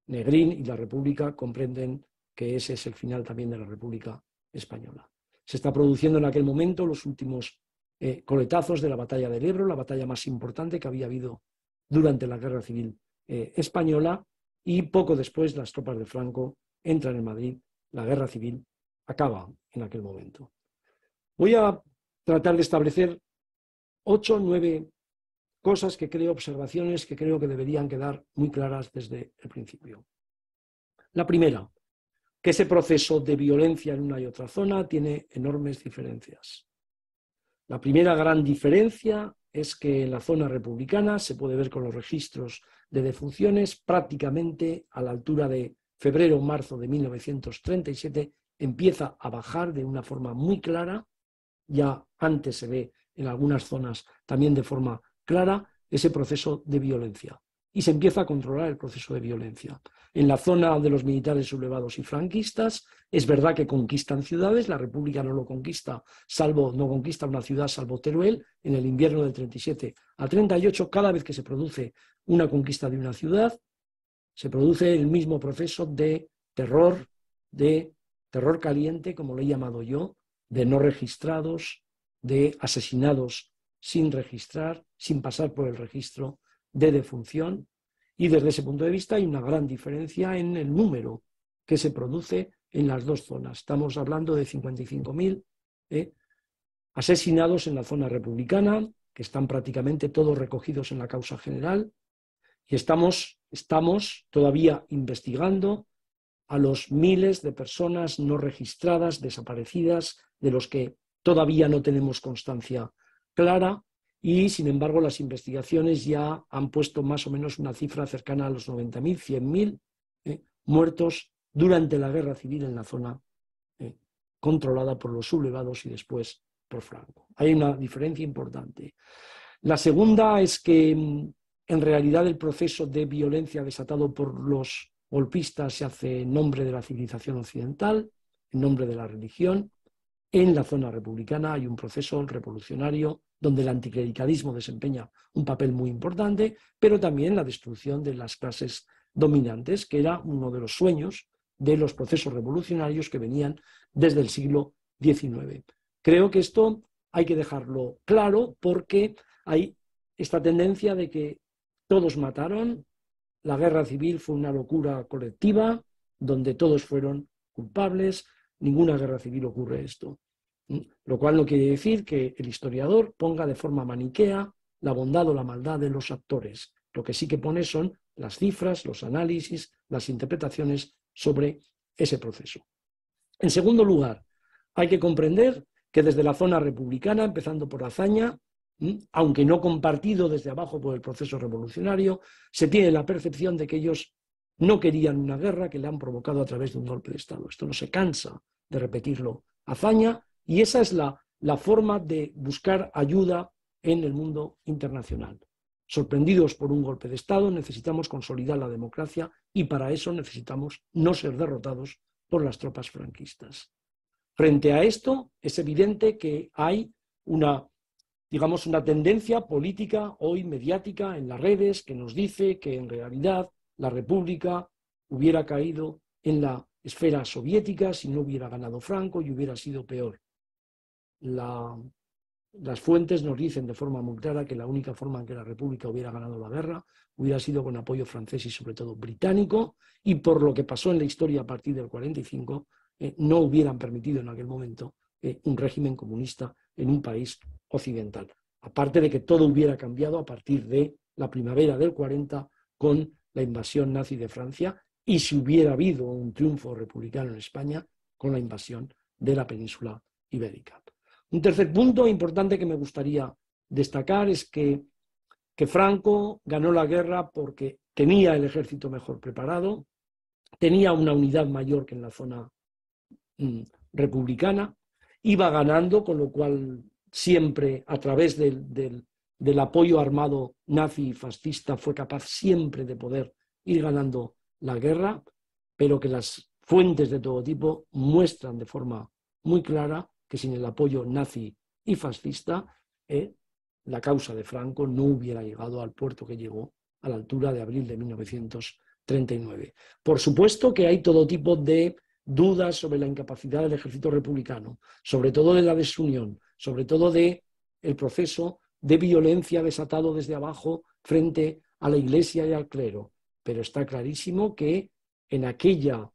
Negrín y la República comprenden que ese es el final también de la República Española. Se está produciendo en aquel momento los últimos eh, coletazos de la batalla del Ebro, la batalla más importante que había habido durante la Guerra Civil eh, Española, y poco después las tropas de Franco entran en Madrid, la Guerra Civil acaba en aquel momento. Voy a tratar de establecer ocho, nueve cosas que creo, observaciones que creo que deberían quedar muy claras desde el principio. La primera, que ese proceso de violencia en una y otra zona tiene enormes diferencias. La primera gran diferencia es que en la zona republicana se puede ver con los registros de defunciones prácticamente a la altura de febrero-marzo o de 1937, empieza a bajar de una forma muy clara, ya antes se ve en algunas zonas también de forma clara ese proceso de violencia y se empieza a controlar el proceso de violencia en la zona de los militares sublevados y franquistas. Es verdad que conquistan ciudades, la República no lo conquista, salvo no conquista una ciudad salvo Teruel, en el invierno del 37 al 38, cada vez que se produce una conquista de una ciudad, se produce el mismo proceso de terror, de terror caliente, como lo he llamado yo, de no registrados, de asesinados sin registrar, sin pasar por el registro, de defunción, y desde ese punto de vista hay una gran diferencia en el número que se produce en las dos zonas. Estamos hablando de 55.000 ¿eh? asesinados en la zona republicana, que están prácticamente todos recogidos en la causa general, y estamos, estamos todavía investigando a los miles de personas no registradas, desaparecidas, de los que todavía no tenemos constancia clara, y sin embargo las investigaciones ya han puesto más o menos una cifra cercana a los 90.000, 100.000 eh, muertos durante la guerra civil en la zona eh, controlada por los sublevados y después por Franco. Hay una diferencia importante. La segunda es que mm, en realidad el proceso de violencia desatado por los golpistas se hace en nombre de la civilización occidental, en nombre de la religión, en la zona republicana hay un proceso revolucionario donde el anticlericalismo desempeña un papel muy importante, pero también la destrucción de las clases dominantes, que era uno de los sueños de los procesos revolucionarios que venían desde el siglo XIX. Creo que esto hay que dejarlo claro porque hay esta tendencia de que todos mataron, la guerra civil fue una locura colectiva, donde todos fueron culpables, ninguna guerra civil ocurre esto. Lo cual no quiere decir que el historiador ponga de forma maniquea la bondad o la maldad de los actores. Lo que sí que pone son las cifras, los análisis, las interpretaciones sobre ese proceso. En segundo lugar, hay que comprender que desde la zona republicana, empezando por Azaña, aunque no compartido desde abajo por el proceso revolucionario, se tiene la percepción de que ellos no querían una guerra que le han provocado a través de un golpe de Estado. Esto no se cansa de repetirlo, hazaña, y esa es la, la forma de buscar ayuda en el mundo internacional. Sorprendidos por un golpe de Estado, necesitamos consolidar la democracia y para eso necesitamos no ser derrotados por las tropas franquistas. Frente a esto, es evidente que hay una, digamos, una tendencia política hoy mediática en las redes que nos dice que en realidad la República hubiera caído en la esfera soviética, si no hubiera ganado Franco y hubiera sido peor. las fuentes nos dicen de forma muy clara que la única forma en que la República hubiera ganado la guerra hubiera sido con apoyo francés y sobre todo británico, y por lo que pasó en la historia a partir del 45, eh, no hubieran permitido en aquel momento eh, un régimen comunista en un país occidental. Aparte de que todo hubiera cambiado a partir de la primavera del 40 con la invasión nazi de Francia y si hubiera habido un triunfo republicano en España con la invasión de la península ibérica. Un tercer punto importante que me gustaría destacar es que, Franco ganó la guerra porque tenía el ejército mejor preparado, tenía una unidad mayor que en la zona mm, republicana, iba ganando, con lo cual siempre a través del, del apoyo armado nazi y fascista fue capaz siempre de poder ir ganando la guerra, pero que las fuentes de todo tipo muestran de forma muy clara que sin el apoyo nazi y fascista, eh, la causa de Franco no hubiera llegado al puerto que llegó a la altura de abril de 1939. Por supuesto que hay todo tipo de dudas sobre la incapacidad del ejército republicano, sobre todo de la desunión, sobre todo de el proceso de violencia desatado desde abajo frente a la iglesia y al clero, pero está clarísimo que en aquella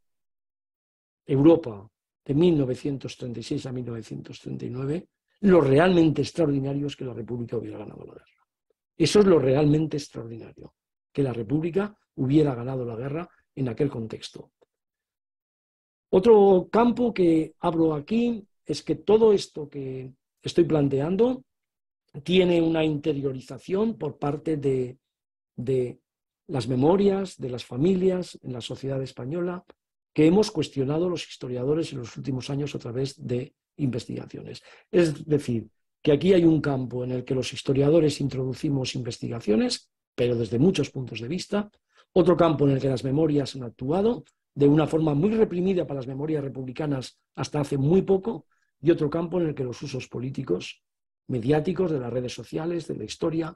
Europa de 1936 a 1939, lo realmente extraordinario es que la República hubiera ganado la guerra. Eso es lo realmente extraordinario, que la República hubiera ganado la guerra en aquel contexto. Otro campo que hablo aquí es que todo esto que estoy planteando tiene una interiorización por parte de las memorias de las familias en la sociedad española que hemos cuestionado los historiadores en los últimos años a través de investigaciones. Es decir, que aquí hay un campo en el que los historiadores introducimos investigaciones, pero desde muchos puntos de vista, otro campo en el que las memorias han actuado de una forma muy reprimida para las memorias republicanas hasta hace muy poco, y otro campo en el que los usos políticos, mediáticos, de las redes sociales, de la historia,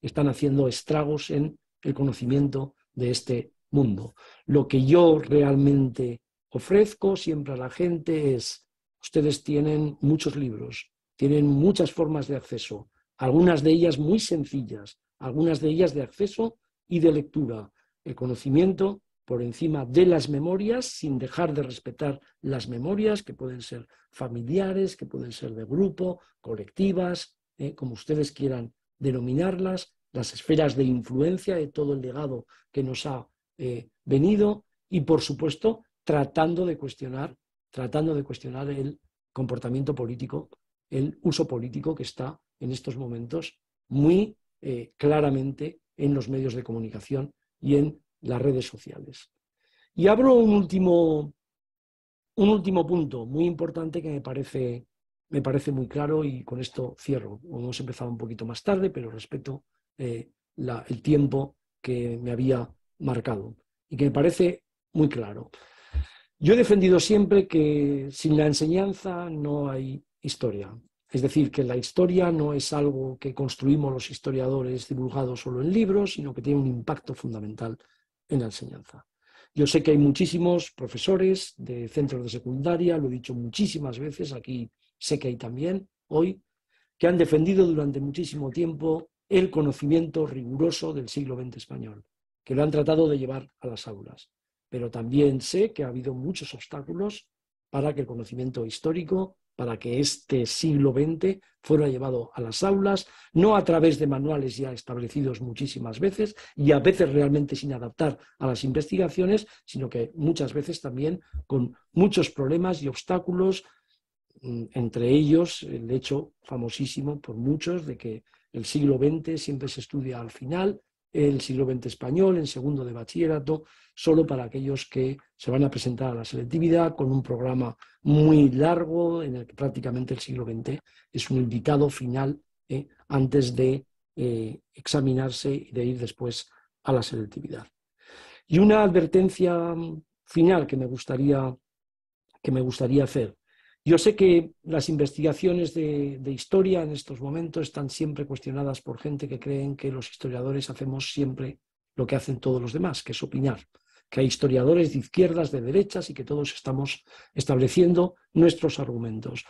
están haciendo estragos en el conocimiento de este mundo. Lo que yo realmente ofrezco siempre a la gente es, ustedes tienen muchos libros, tienen muchas formas de acceso, algunas de ellas muy sencillas, algunas de ellas de acceso y de lectura. El conocimiento por encima de las memorias, sin dejar de respetar las memorias, que pueden ser familiares, que pueden ser de grupo, colectivas, eh, como ustedes quieran denominarlas, las esferas de influencia de todo el legado que nos ha eh, venido y, por supuesto, tratando de cuestionar, tratando de cuestionar el comportamiento político, el uso político que está en estos momentos muy eh, claramente en los medios de comunicación y en las redes sociales. Y abro un último, un último punto muy importante que me parece, me parece muy claro y con esto cierro. Hemos empezado un poquito más tarde, pero respeto eh, el tiempo que me había marcado y que me parece muy claro. Yo he defendido siempre que sin la enseñanza no hay historia. Es decir, que la historia no es algo que construimos los historiadores divulgados solo en libros, sino que tiene un impacto fundamental en la enseñanza. Yo sé que hay muchísimos profesores de centros de secundaria, lo he dicho muchísimas veces, aquí sé que hay también hoy, que han defendido durante muchísimo tiempo el conocimiento riguroso del siglo XX español, que lo han tratado de llevar a las aulas. Pero también sé que ha habido muchos obstáculos para que el conocimiento histórico, para que este siglo XX fuera llevado a las aulas, no a través de manuales ya establecidos muchísimas veces y a veces realmente sin adaptar a las investigaciones, sino que muchas veces también con muchos problemas y obstáculos, mm, entre ellos el hecho famosísimo por muchos de que el siglo XX siempre se estudia al final, el siglo XX español en segundo de bachillerato, solo para aquellos que se van a presentar a la selectividad con un programa muy largo en el que prácticamente el siglo XX es un invitado final eh, antes de eh, examinarse y de ir después a la selectividad. Y una advertencia mm, final que me gustaría, que me gustaría hacer. Yo sé que las investigaciones de, historia en estos momentos están siempre cuestionadas por gente que creen que los historiadores hacemos siempre lo que hacen todos los demás, que es opinar, que hay historiadores de izquierdas, de derechas y que todos estamos estableciendo nuestros argumentos.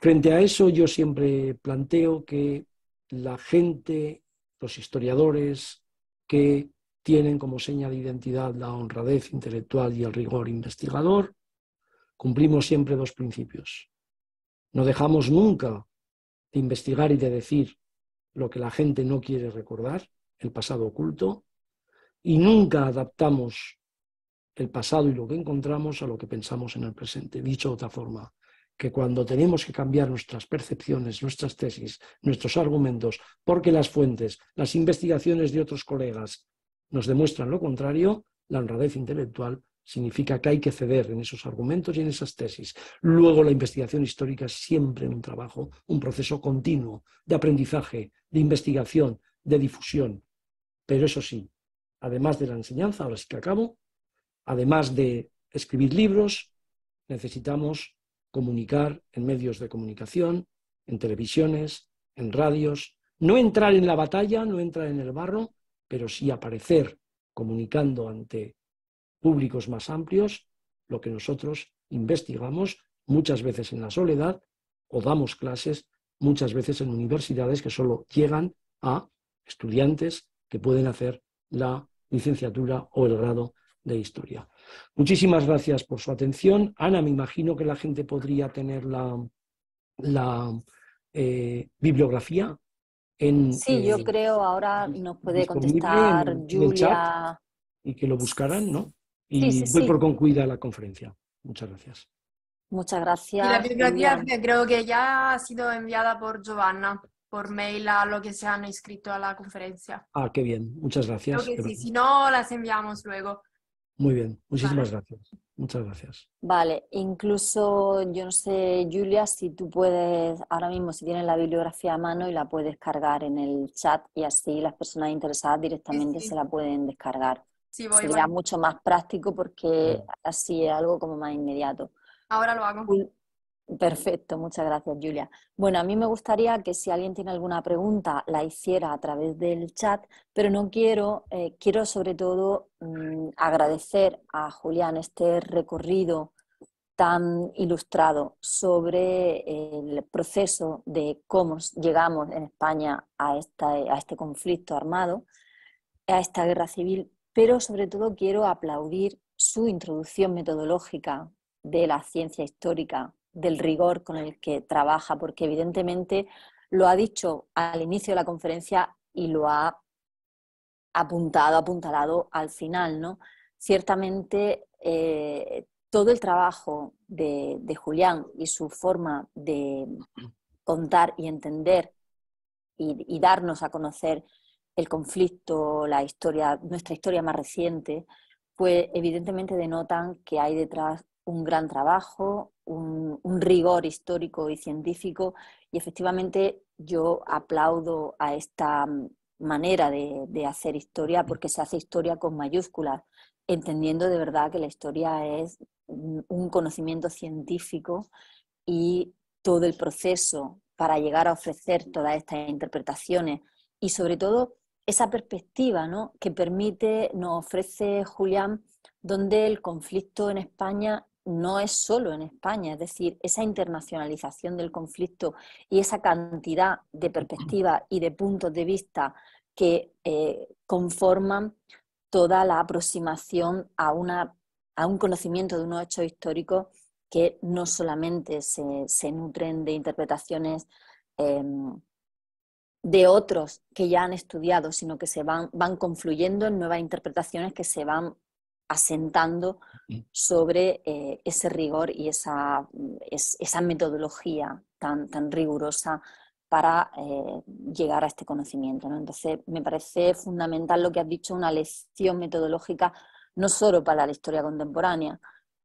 Frente a eso yo siempre planteo que la gente, los historiadores que tienen como seña de identidad la honradez intelectual y el rigor investigador, cumplimos siempre dos principios. No dejamos nunca de investigar y de decir lo que la gente no quiere recordar, el pasado oculto, y nunca adaptamos el pasado y lo que encontramos a lo que pensamos en el presente. Dicho de otra forma, que cuando tenemos que cambiar nuestras percepciones, nuestras tesis, nuestros argumentos, porque las fuentes, las investigaciones de otros colegas nos demuestran lo contrario, la honradez intelectual Significa que hay que ceder en esos argumentos y en esas tesis. Luego la investigación histórica es siempre un trabajo, un proceso continuo de aprendizaje, de investigación, de difusión. Pero eso sí, además de la enseñanza, ahora sí que acabo, además de escribir libros, necesitamos comunicar en medios de comunicación, en televisiones, en radios, no entrar en la batalla, no entrar en el barro, pero sí aparecer comunicando ante públicos más amplios, lo que nosotros investigamos muchas veces en la soledad o damos clases muchas veces en universidades que solo llegan a estudiantes que pueden hacer la licenciatura o el grado de historia. Muchísimas gracias por su atención. Ana, me imagino que la gente podría tener la, eh, bibliografía. En, sí, yo eh, creo ahora nos puede contestar Julia. y que lo buscarán, ¿no? Y voy por concluida la conferencia. Muchas gracias. Muchas gracias. Y la bibliografía creo que ya ha sido enviada por Giovanna por mail a lo que se han inscrito a la conferencia. Ah, qué bien. Muchas gracias. si no, las enviamos luego. Muy bien, muchísimas gracias. Muchas gracias. Vale, incluso yo no sé, Julia, si tú puedes, ahora mismo si tienes la bibliografía a mano y la puedes cargar en el chat y así las personas interesadas directamente se la pueden descargar. Sería mucho más práctico porque mm. así es algo como más inmediato. Ahora lo hago. Perfecto, muchas gracias Julia. Bueno, a mí me gustaría que si alguien tiene alguna pregunta la hiciera a través del chat, pero no quiero, eh, quiero sobre todo mm, agradecer a Julián este recorrido tan ilustrado sobre eh, el proceso de cómo llegamos en España a, esta, a este conflicto armado, a esta guerra civil pero sobre todo quiero aplaudir su introducción metodológica de la ciencia histórica, del rigor con el que trabaja, porque evidentemente lo ha dicho al inicio de la conferencia y lo ha apuntado, apuntalado al final, ¿no? Ciertamente eh, todo el trabajo de, Julián y su forma de contar y entender y darnos a conocer el conflicto, la historia, nuestra historia más reciente, pues evidentemente denotan que hay detrás un gran trabajo, un, rigor histórico y científico y efectivamente yo aplaudo a esta manera de, de, hacer historia porque se hace historia con mayúsculas, entendiendo de verdad que la historia es un conocimiento científico y todo el proceso para llegar a ofrecer todas estas interpretaciones y sobre todo esa perspectiva que permite, nos ofrece Julián, donde el conflicto en España no es solo en España, es decir, esa internacionalización del conflicto y esa cantidad de perspectivas y de puntos de vista que eh, conforman toda la aproximación a, una, a un conocimiento de unos hechos históricos que no solamente se, nutren de interpretaciones em, de otros que ya han estudiado, sino que se van, van confluyendo en nuevas interpretaciones que se van asentando sobre eh, ese rigor y esa, esa metodología tan, tan rigurosa para eh, llegar a este conocimiento. Entonces, me parece fundamental lo que has dicho, una lección metodológica no solo para la historia contemporánea,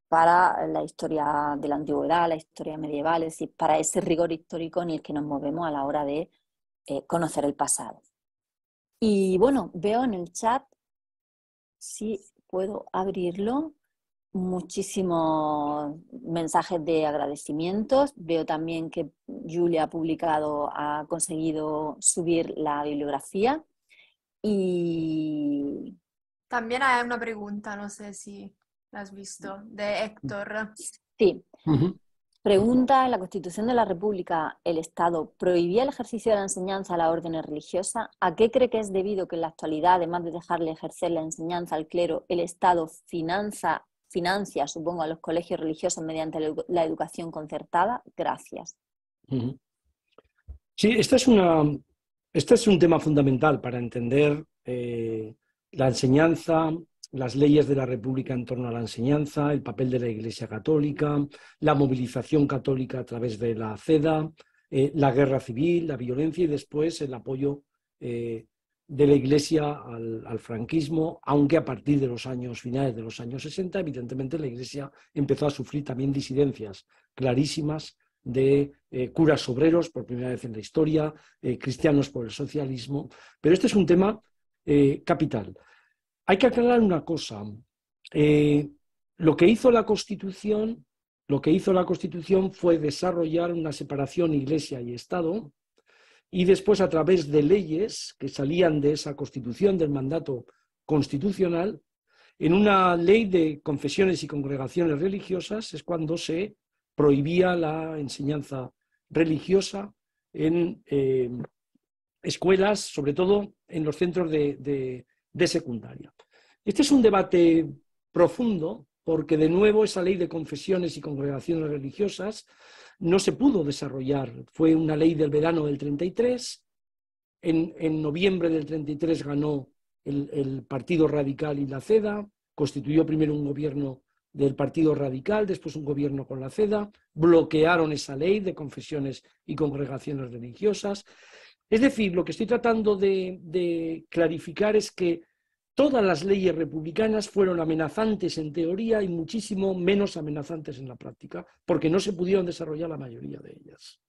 para la historia de la antigüedad, la historia medieval, es decir, para ese rigor histórico en el que nos movemos a la hora de eh, conocer el pasado. Y bueno, veo en el chat si puedo abrirlo. Muchísimos mensajes de agradecimientos. Veo también que Julia ha publicado, ha conseguido subir la bibliografía. Y. También hay una pregunta, no sé si la has visto, de Héctor. Sí. Pregunta, en la Constitución de la República, ¿el Estado prohibía el ejercicio de la enseñanza a la orden religiosa? ¿A qué cree que es debido que en la actualidad, además de dejarle ejercer la enseñanza al clero, el Estado financia, supongo, a los colegios religiosos mediante la educación concertada? Gracias. Sí, es una, este es un tema fundamental para entender eh, la enseñanza las leyes de la República en torno a la enseñanza, el papel de la Iglesia Católica, la movilización católica a través de la CEDA, eh, la guerra civil, la violencia y después el apoyo eh, de la Iglesia al, franquismo, aunque a partir de los años finales de los años 60, evidentemente la Iglesia empezó a sufrir también disidencias clarísimas de eh, curas obreros por primera vez en la historia, cristianos por el socialismo, pero este es un tema capital. Hay que aclarar una cosa. Eh, lo que hizo la Constitución, lo que hizo la Constitución fue desarrollar una separación Iglesia y Estado, y después a través de leyes que salían de esa Constitución, del mandato constitucional, en una ley de confesiones y congregaciones religiosas es cuando se prohibía la enseñanza religiosa en eh, escuelas, sobre todo en los centros de, de secundaria. Este es un debate profundo porque, de nuevo, esa ley de confesiones y congregaciones religiosas no se pudo desarrollar. Fue una ley del verano del 33. En, noviembre del 33 ganó el, el Partido Radical y la CEDA. Constituyó primero un gobierno del Partido Radical, después un gobierno con la CEDA, bloquearon esa ley de confesiones y congregaciones religiosas. Es decir, lo que estoy tratando de, clarificar es que todas las leyes republicanas fueron amenazantes en teoría y muchísimo menos amenazantes en la práctica, porque no se pudieron desarrollar la mayoría de ellas.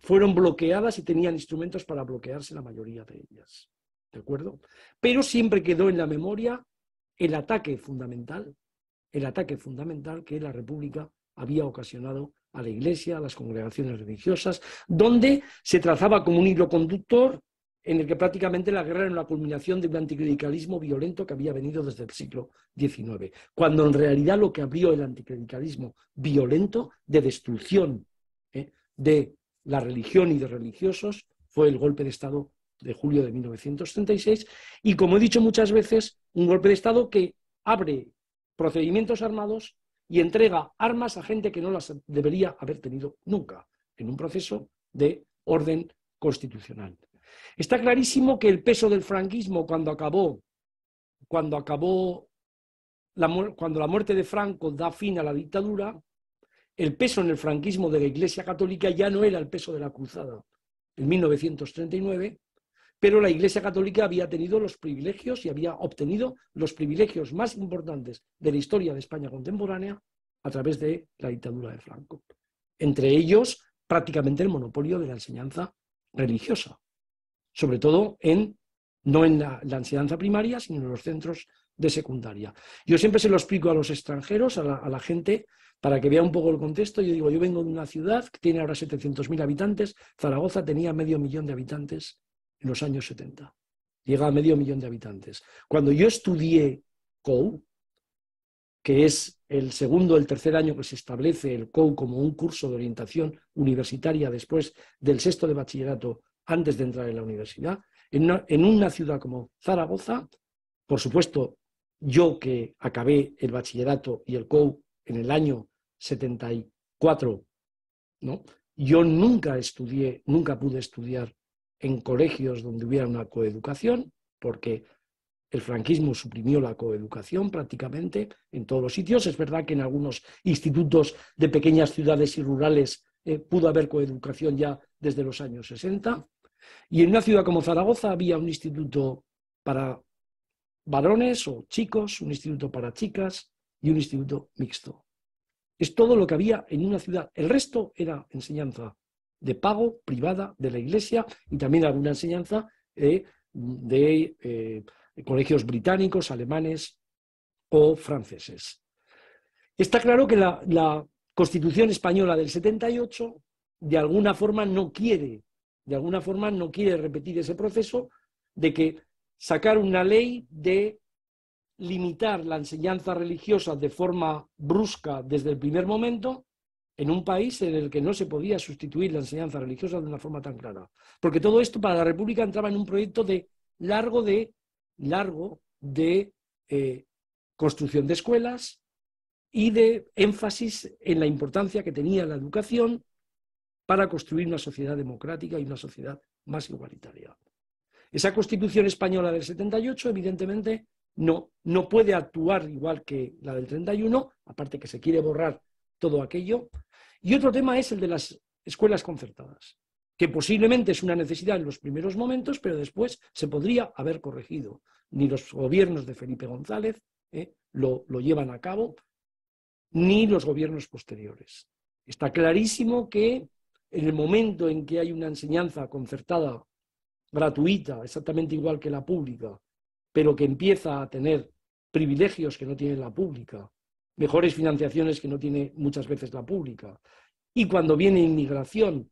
Fueron bloqueadas y tenían instrumentos para bloquearse la mayoría de ellas. ¿De acuerdo? Pero siempre quedó en la memoria el ataque fundamental, el ataque fundamental que la República había ocasionado a la iglesia, a las congregaciones religiosas, donde se trazaba como un hilo conductor en el que prácticamente la guerra era una culminación de un anticlericalismo violento que había venido desde el siglo XIX, cuando en realidad lo que abrió el anticlericalismo violento de destrucción ¿eh? de la religión y de religiosos fue el golpe de Estado de julio de 1936 y, como he dicho muchas veces, un golpe de Estado que abre procedimientos armados y entrega armas a gente que no las debería haber tenido nunca en un proceso de orden constitucional. Está clarísimo que el peso del franquismo cuando acabó, cuando acabó la, cuando la muerte de Franco da fin a la dictadura, el peso en el franquismo de la Iglesia Católica ya no era el peso de la cruzada en 1939, pero la Iglesia Católica había tenido los privilegios y había obtenido los privilegios más importantes de la historia de España contemporánea a través de la dictadura de Franco. Entre ellos, prácticamente el monopolio de la enseñanza religiosa, sobre todo en, no en la, enseñanza primaria, sino en los centros de secundaria. Yo siempre se lo explico a los extranjeros, a la, a la, gente, para que vea un poco el contexto. Yo digo, yo vengo de una ciudad que tiene ahora 700.000 habitantes, Zaragoza tenía medio millón de habitantes en los años 70. Llega a medio millón de habitantes. Cuando yo estudié COU, que es el segundo o el tercer año que se establece el COU como un curso de orientación universitaria después del sexto de bachillerato, antes de entrar en la universidad, en una, ciudad como Zaragoza, por supuesto, yo que acabé el bachillerato y el COU en el año 74, ¿no? yo nunca estudié, nunca pude estudiar en colegios donde hubiera una coeducación, porque el franquismo suprimió la coeducación prácticamente en todos los sitios. Es verdad que en algunos institutos de pequeñas ciudades y rurales eh, pudo haber coeducación ya desde los años 60. Y en una ciudad como Zaragoza había un instituto para varones o chicos, un instituto para chicas y un instituto mixto. Es todo lo que había en una ciudad. El resto era enseñanza de pago privada de la Iglesia y también alguna enseñanza eh, de eh, colegios británicos, alemanes o franceses. Está claro que la, Constitución española del 78 de alguna forma no quiere, de alguna forma no quiere repetir ese proceso de que sacar una ley de limitar la enseñanza religiosa de forma brusca desde el primer momento en un país en el que no se podía sustituir la enseñanza religiosa de una forma tan clara. Porque todo esto para la República entraba en un proyecto de largo de, largo de eh, construcción de escuelas y de énfasis en la importancia que tenía la educación para construir una sociedad democrática y una sociedad más igualitaria. Esa Constitución española del 78, evidentemente, no, no puede actuar igual que la del 31, aparte que se quiere borrar todo aquello. Y otro tema es el de las escuelas concertadas, que posiblemente es una necesidad en los primeros momentos, pero después se podría haber corregido. Ni los gobiernos de Felipe González eh, lo, lo llevan a cabo, ni los gobiernos posteriores. Está clarísimo que en el momento en que hay una enseñanza concertada, gratuita, exactamente igual que la pública, pero que empieza a tener privilegios que no tiene la pública, mejores financiaciones que no tiene muchas veces la pública. Y cuando viene inmigración,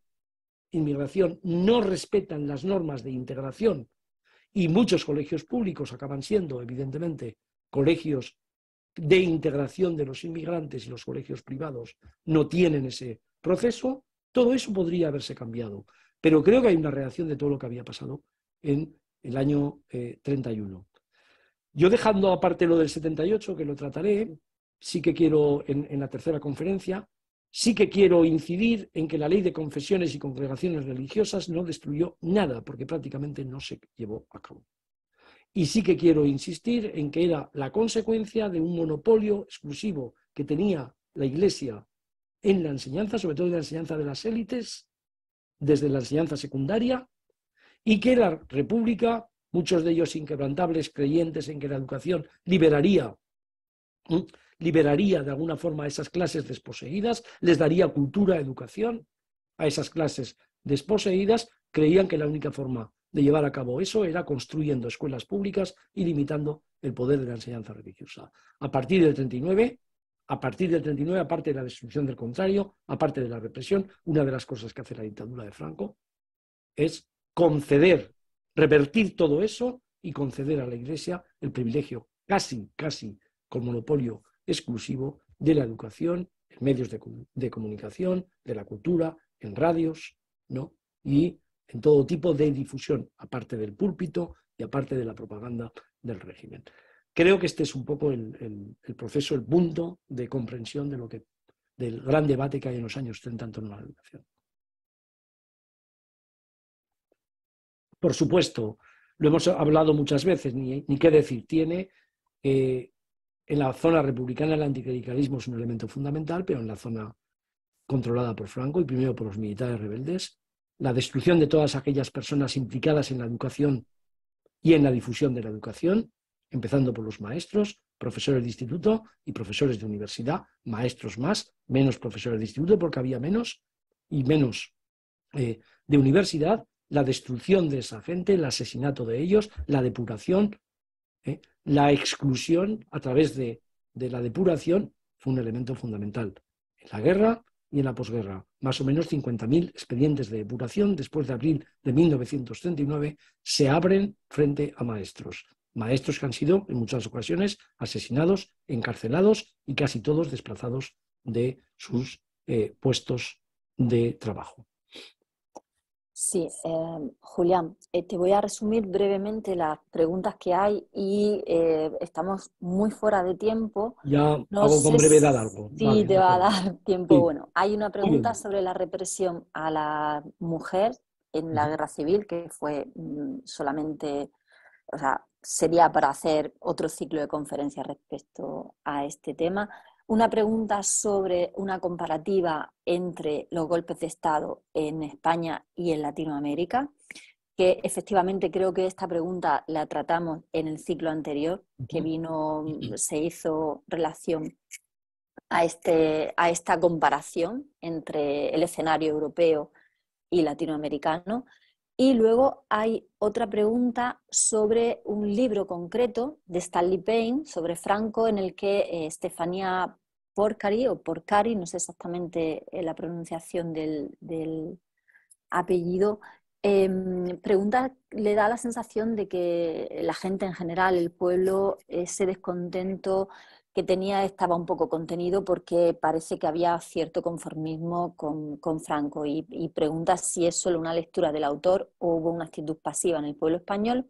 inmigración no respetan las normas de integración y muchos colegios públicos acaban siendo, evidentemente, colegios de integración de los inmigrantes y los colegios privados no tienen ese proceso, todo eso podría haberse cambiado. Pero creo que hay una reacción de todo lo que había pasado en el año 31. Eh, Yo dejando aparte lo del 78, que lo trataré, sí que quiero, en, la tercera conferencia, sí que quiero incidir en que la ley de confesiones y congregaciones religiosas no destruyó nada, porque prácticamente no se llevó a cabo. Y sí que quiero insistir en que era la consecuencia de un monopolio exclusivo que tenía la Iglesia en la enseñanza, sobre todo en la enseñanza de las élites, desde la enseñanza secundaria, y que la República, muchos de ellos inquebrantables creyentes en que la educación liberaría liberaría de alguna forma a esas clases desposeídas, les daría cultura, educación a esas clases desposeídas, creían que la única forma de llevar a cabo eso era construyendo escuelas públicas y limitando el poder de la enseñanza religiosa. A partir del 39, a partir del 39, aparte de la destrucción del contrario, aparte de la represión, una de las cosas que hace la dictadura de Franco es conceder, revertir todo eso y conceder a la Iglesia el privilegio casi, casi con monopolio exclusivo de la educación, en medios de, comunicación, de la cultura, en radios, ¿no? Y en todo tipo de difusión, aparte del púlpito y aparte de la propaganda del régimen. Creo que este es un poco el, proceso, el punto de comprensión de lo que, del gran debate que hay en los años 30 en torno a la educación. Por supuesto, lo hemos hablado muchas veces, ni, qué decir, tiene eh, en la zona republicana el anticlericalismo es un elemento fundamental, pero en la zona controlada por Franco y primero por los militares rebeldes, la destrucción de todas aquellas personas implicadas en la educación y en la difusión de la educación, empezando por los maestros, profesores de instituto y profesores de universidad, maestros más, menos profesores de instituto porque había menos y menos eh, de universidad, la destrucción de esa gente, el asesinato de ellos, la depuración, ¿eh? La exclusión a través de, la depuración fue un elemento fundamental en la guerra y en la posguerra. Más o menos 50.000 expedientes de depuración después de abril de 1939 se abren frente a maestros. Maestros que han sido en muchas ocasiones asesinados, encarcelados y casi todos desplazados de sus eh, puestos de trabajo. Sí, em, Julián, eh, te voy a resumir brevemente las preguntas que hay y eh, estamos muy fuera de tiempo. Ya no hago con brevedad algo. Sí, te va a dar tiempo. Bueno, hay una pregunta sobre la represión a la mujer en la guerra civil, que fue mm, solamente, o sea, sería para hacer otro ciclo de conferencias respecto a este tema. Una pregunta sobre una comparativa entre los golpes de Estado en España y en Latinoamérica, que efectivamente creo que esta pregunta la tratamos en el ciclo anterior, que vino, se hizo relación a, este, a esta comparación entre el escenario europeo y latinoamericano. Y luego hay otra pregunta sobre un libro concreto de Stanley Payne, sobre Franco, en el que Estefanía eh, Porcari o Porcari, no sé exactamente eh, la pronunciación del, apellido, em, pregunta, le da la sensación de que la gente en general, el pueblo, ese eh, descontento que tenía estaba un poco contenido porque parece que había cierto conformismo con, Franco y, pregunta si es solo una lectura del autor o hubo una actitud pasiva en el pueblo español.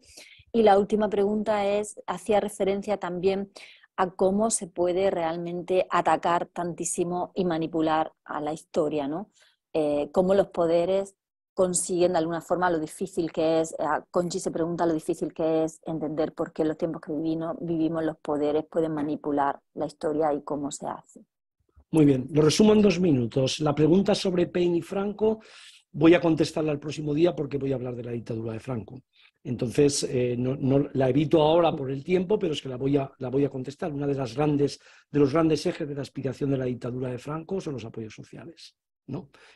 Y la última pregunta es, hacía referencia también a cómo se puede realmente atacar tantísimo y manipular a la historia, ¿no? Eh, cómo los poderes consiguen de alguna forma lo difícil que es, Conchi se pregunta lo difícil que es entender por qué en los tiempos que vivimos, los poderes pueden manipular la historia y cómo se hace. Muy bien, lo resumo en dos minutos. La pregunta sobre Payne y Franco voy a contestarla el próximo día porque voy a hablar de la dictadura de Franco. Entonces, eh, no, la evito ahora por el tiempo, pero es que la voy a, la voy a contestar. Una de las grandes, de los grandes ejes de la explicación de la dictadura de Franco son los apoyos sociales.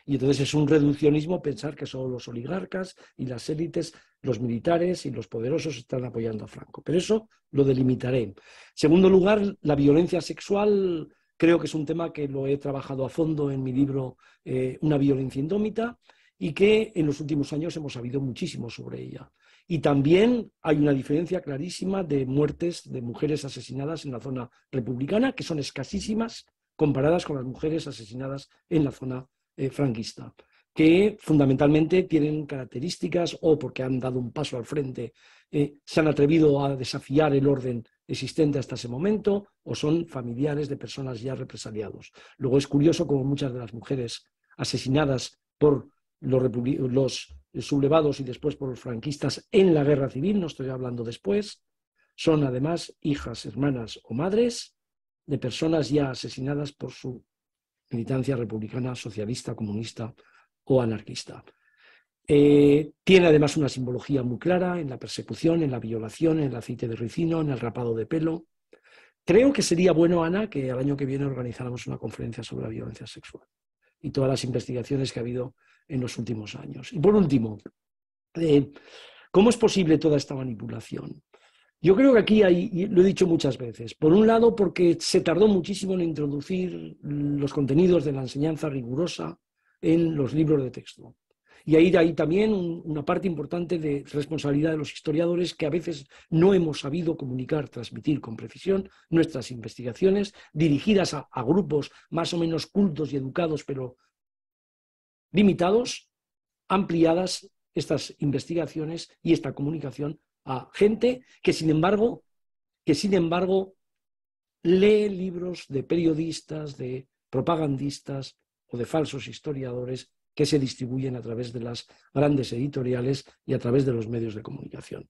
Y entonces es un reduccionismo pensar que solo los oligarcas y las élites, los militares y los poderosos están apoyando a Franco. Pero eso lo delimitaré. Segundo lugar, la violencia sexual creo que es un tema que lo he trabajado a fondo en mi libro eh, Una violencia indómita y que en los últimos años hemos sabido muchísimo sobre ella. Y también hay una diferencia clarísima de muertes de mujeres asesinadas en la zona republicana, que son escasísimas comparadas con las mujeres asesinadas en la zona eh, franquista, que fundamentalmente tienen características o porque han dado un paso al frente, eh, se han atrevido a desafiar el orden existente hasta ese momento o son familiares de personas ya represaliados. Luego es curioso como muchas de las mujeres asesinadas por los sublevados y después por los franquistas en la guerra civil, no estoy hablando después, son además hijas, hermanas o madres de personas ya asesinadas por su militancia republicana, socialista, comunista o anarquista. Eh, tiene además una simbología muy clara en la persecución, en la violación, en el aceite de ricino, en el rapado de pelo. Creo que sería bueno, Ana, que el año que viene organizáramos una conferencia sobre la violencia sexual y todas las investigaciones que ha habido en los últimos años. Y por último, eh, ¿cómo es posible toda esta manipulación? Yo creo que aquí hay, lo he dicho muchas veces, por un lado porque se tardó muchísimo en introducir los contenidos de la enseñanza rigurosa en los libros de texto. Y ahí, ahí también una parte importante de responsabilidad de los historiadores que a veces no hemos sabido comunicar, transmitir con precisión nuestras investigaciones dirigidas a grupos más o menos cultos y educados, pero limitados, ampliadas estas investigaciones y esta comunicación a gente que sin embargo, que sin embargo lee libros de periodistas, de propagandistas o de falsos historiadores que se distribuyen a través de las grandes editoriales y a través de los medios de comunicación.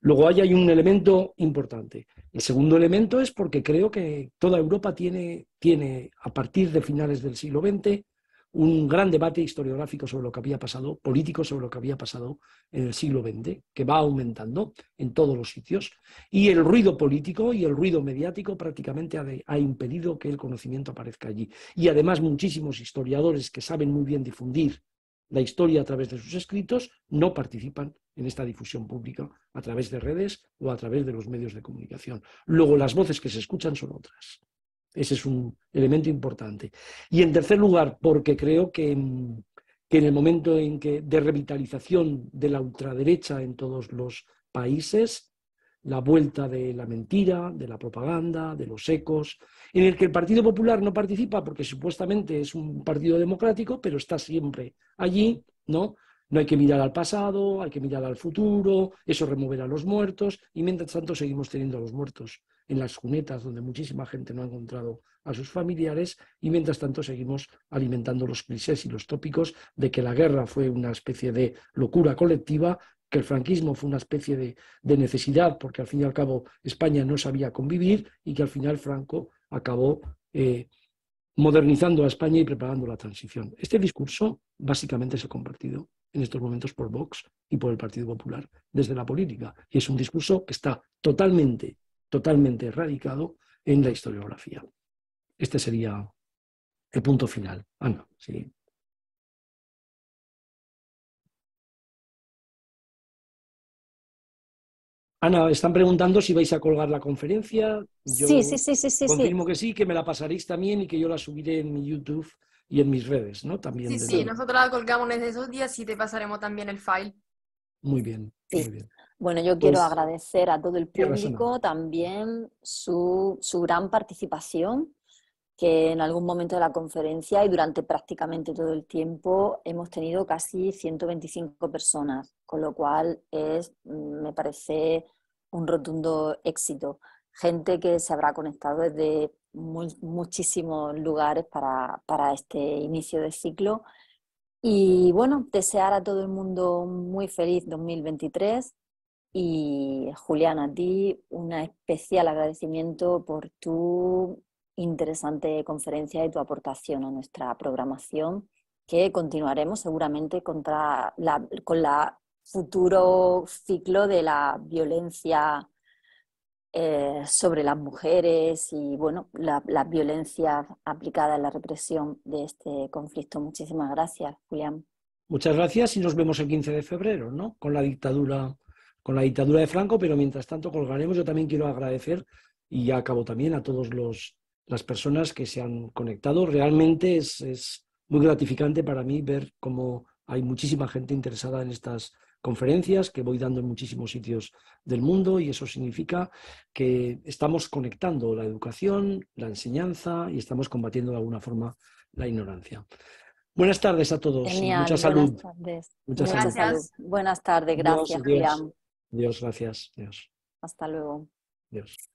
Luego ahí hay un elemento importante. El segundo elemento es porque creo que toda Europa tiene, tiene a partir de finales del siglo XX, un gran debate historiográfico sobre lo que había pasado, político sobre lo que había pasado en el siglo XX, que va aumentando en todos los sitios. Y el ruido político y el ruido mediático prácticamente ha, impedido que el conocimiento aparezca allí. Y además muchísimos historiadores que saben muy bien difundir la historia a través de sus escritos no participan en esta difusión pública a través de redes o a través de los medios de comunicación. Luego las voces que se escuchan son otras. Ese es un elemento importante. Y en tercer lugar, porque creo que, mm, que en el momento en que de revitalización de la ultraderecha en todos los países, la vuelta de la mentira, de la propaganda, de los ecos, en el que el Partido Popular no participa porque supuestamente es un partido democrático, pero está siempre allí, ¿no? No hay que mirar al pasado, hay que mirar al futuro, eso removerá a los muertos, y mientras tanto seguimos teniendo a los muertos en las cunetas donde muchísima gente no ha encontrado a sus familiares y mientras tanto seguimos alimentando los clichés y los tópicos de que la guerra fue una especie de locura colectiva, que el franquismo fue una especie de, de necesidad porque al fin y al cabo España no sabía convivir y que al final Franco acabó eh, modernizando a España y preparando la transición. Este discurso básicamente se ha compartido en estos momentos por Vox y por el Partido Popular desde la política. Y es un discurso que está totalmente totalmente erradicado en la historiografía. Este sería el punto final. Ah, sí. Ana, están preguntando si vais a colgar la conferencia. sí, sí, sí, sí, sí. Confirmo que sí, que me la pasaréis también y que yo la subiré en mi YouTube y en mis redes, ¿no? También. Sí, sí, nosotros la colgamos en esos días y te pasaremos también el file. Muy bien, muy bien. Bueno, yo quiero pues agradecer a todo el público también su, gran participación, que en algún momento de la conferencia y durante prácticamente todo el tiempo hemos tenido casi 125 personas, con lo cual es, mm, me parece un rotundo éxito. Gente que se habrá conectado desde muchísimos lugares para, este inicio de ciclo. Y bueno, desear a todo el mundo muy feliz 2023 y Julián, a ti un especial agradecimiento por tu interesante conferencia y tu aportación a nuestra programación, que continuaremos seguramente contra con la futuro ciclo de la violencia eh, sobre las mujeres y bueno, la, la, violencia aplicada en la represión de este conflicto. Muchísimas gracias, Julián. Muchas gracias y nos vemos el 15 de febrero, ¿no? Con la dictadura con la dictadura de Franco, pero mientras tanto colgaremos. Yo también quiero agradecer y ya acabo también a todas las personas que se han conectado. Realmente es, muy gratificante para mí ver cómo hay muchísima gente interesada en estas conferencias que voy dando en muchísimos sitios del mundo y eso significa que estamos conectando la educación, la enseñanza y estamos combatiendo de alguna forma la ignorancia. Buenas tardes a todos. Muchas Mucha salud. Muchas gracias. Buenas tardes. Gracias, Dios, gracias. Dios. Hasta luego. Dios.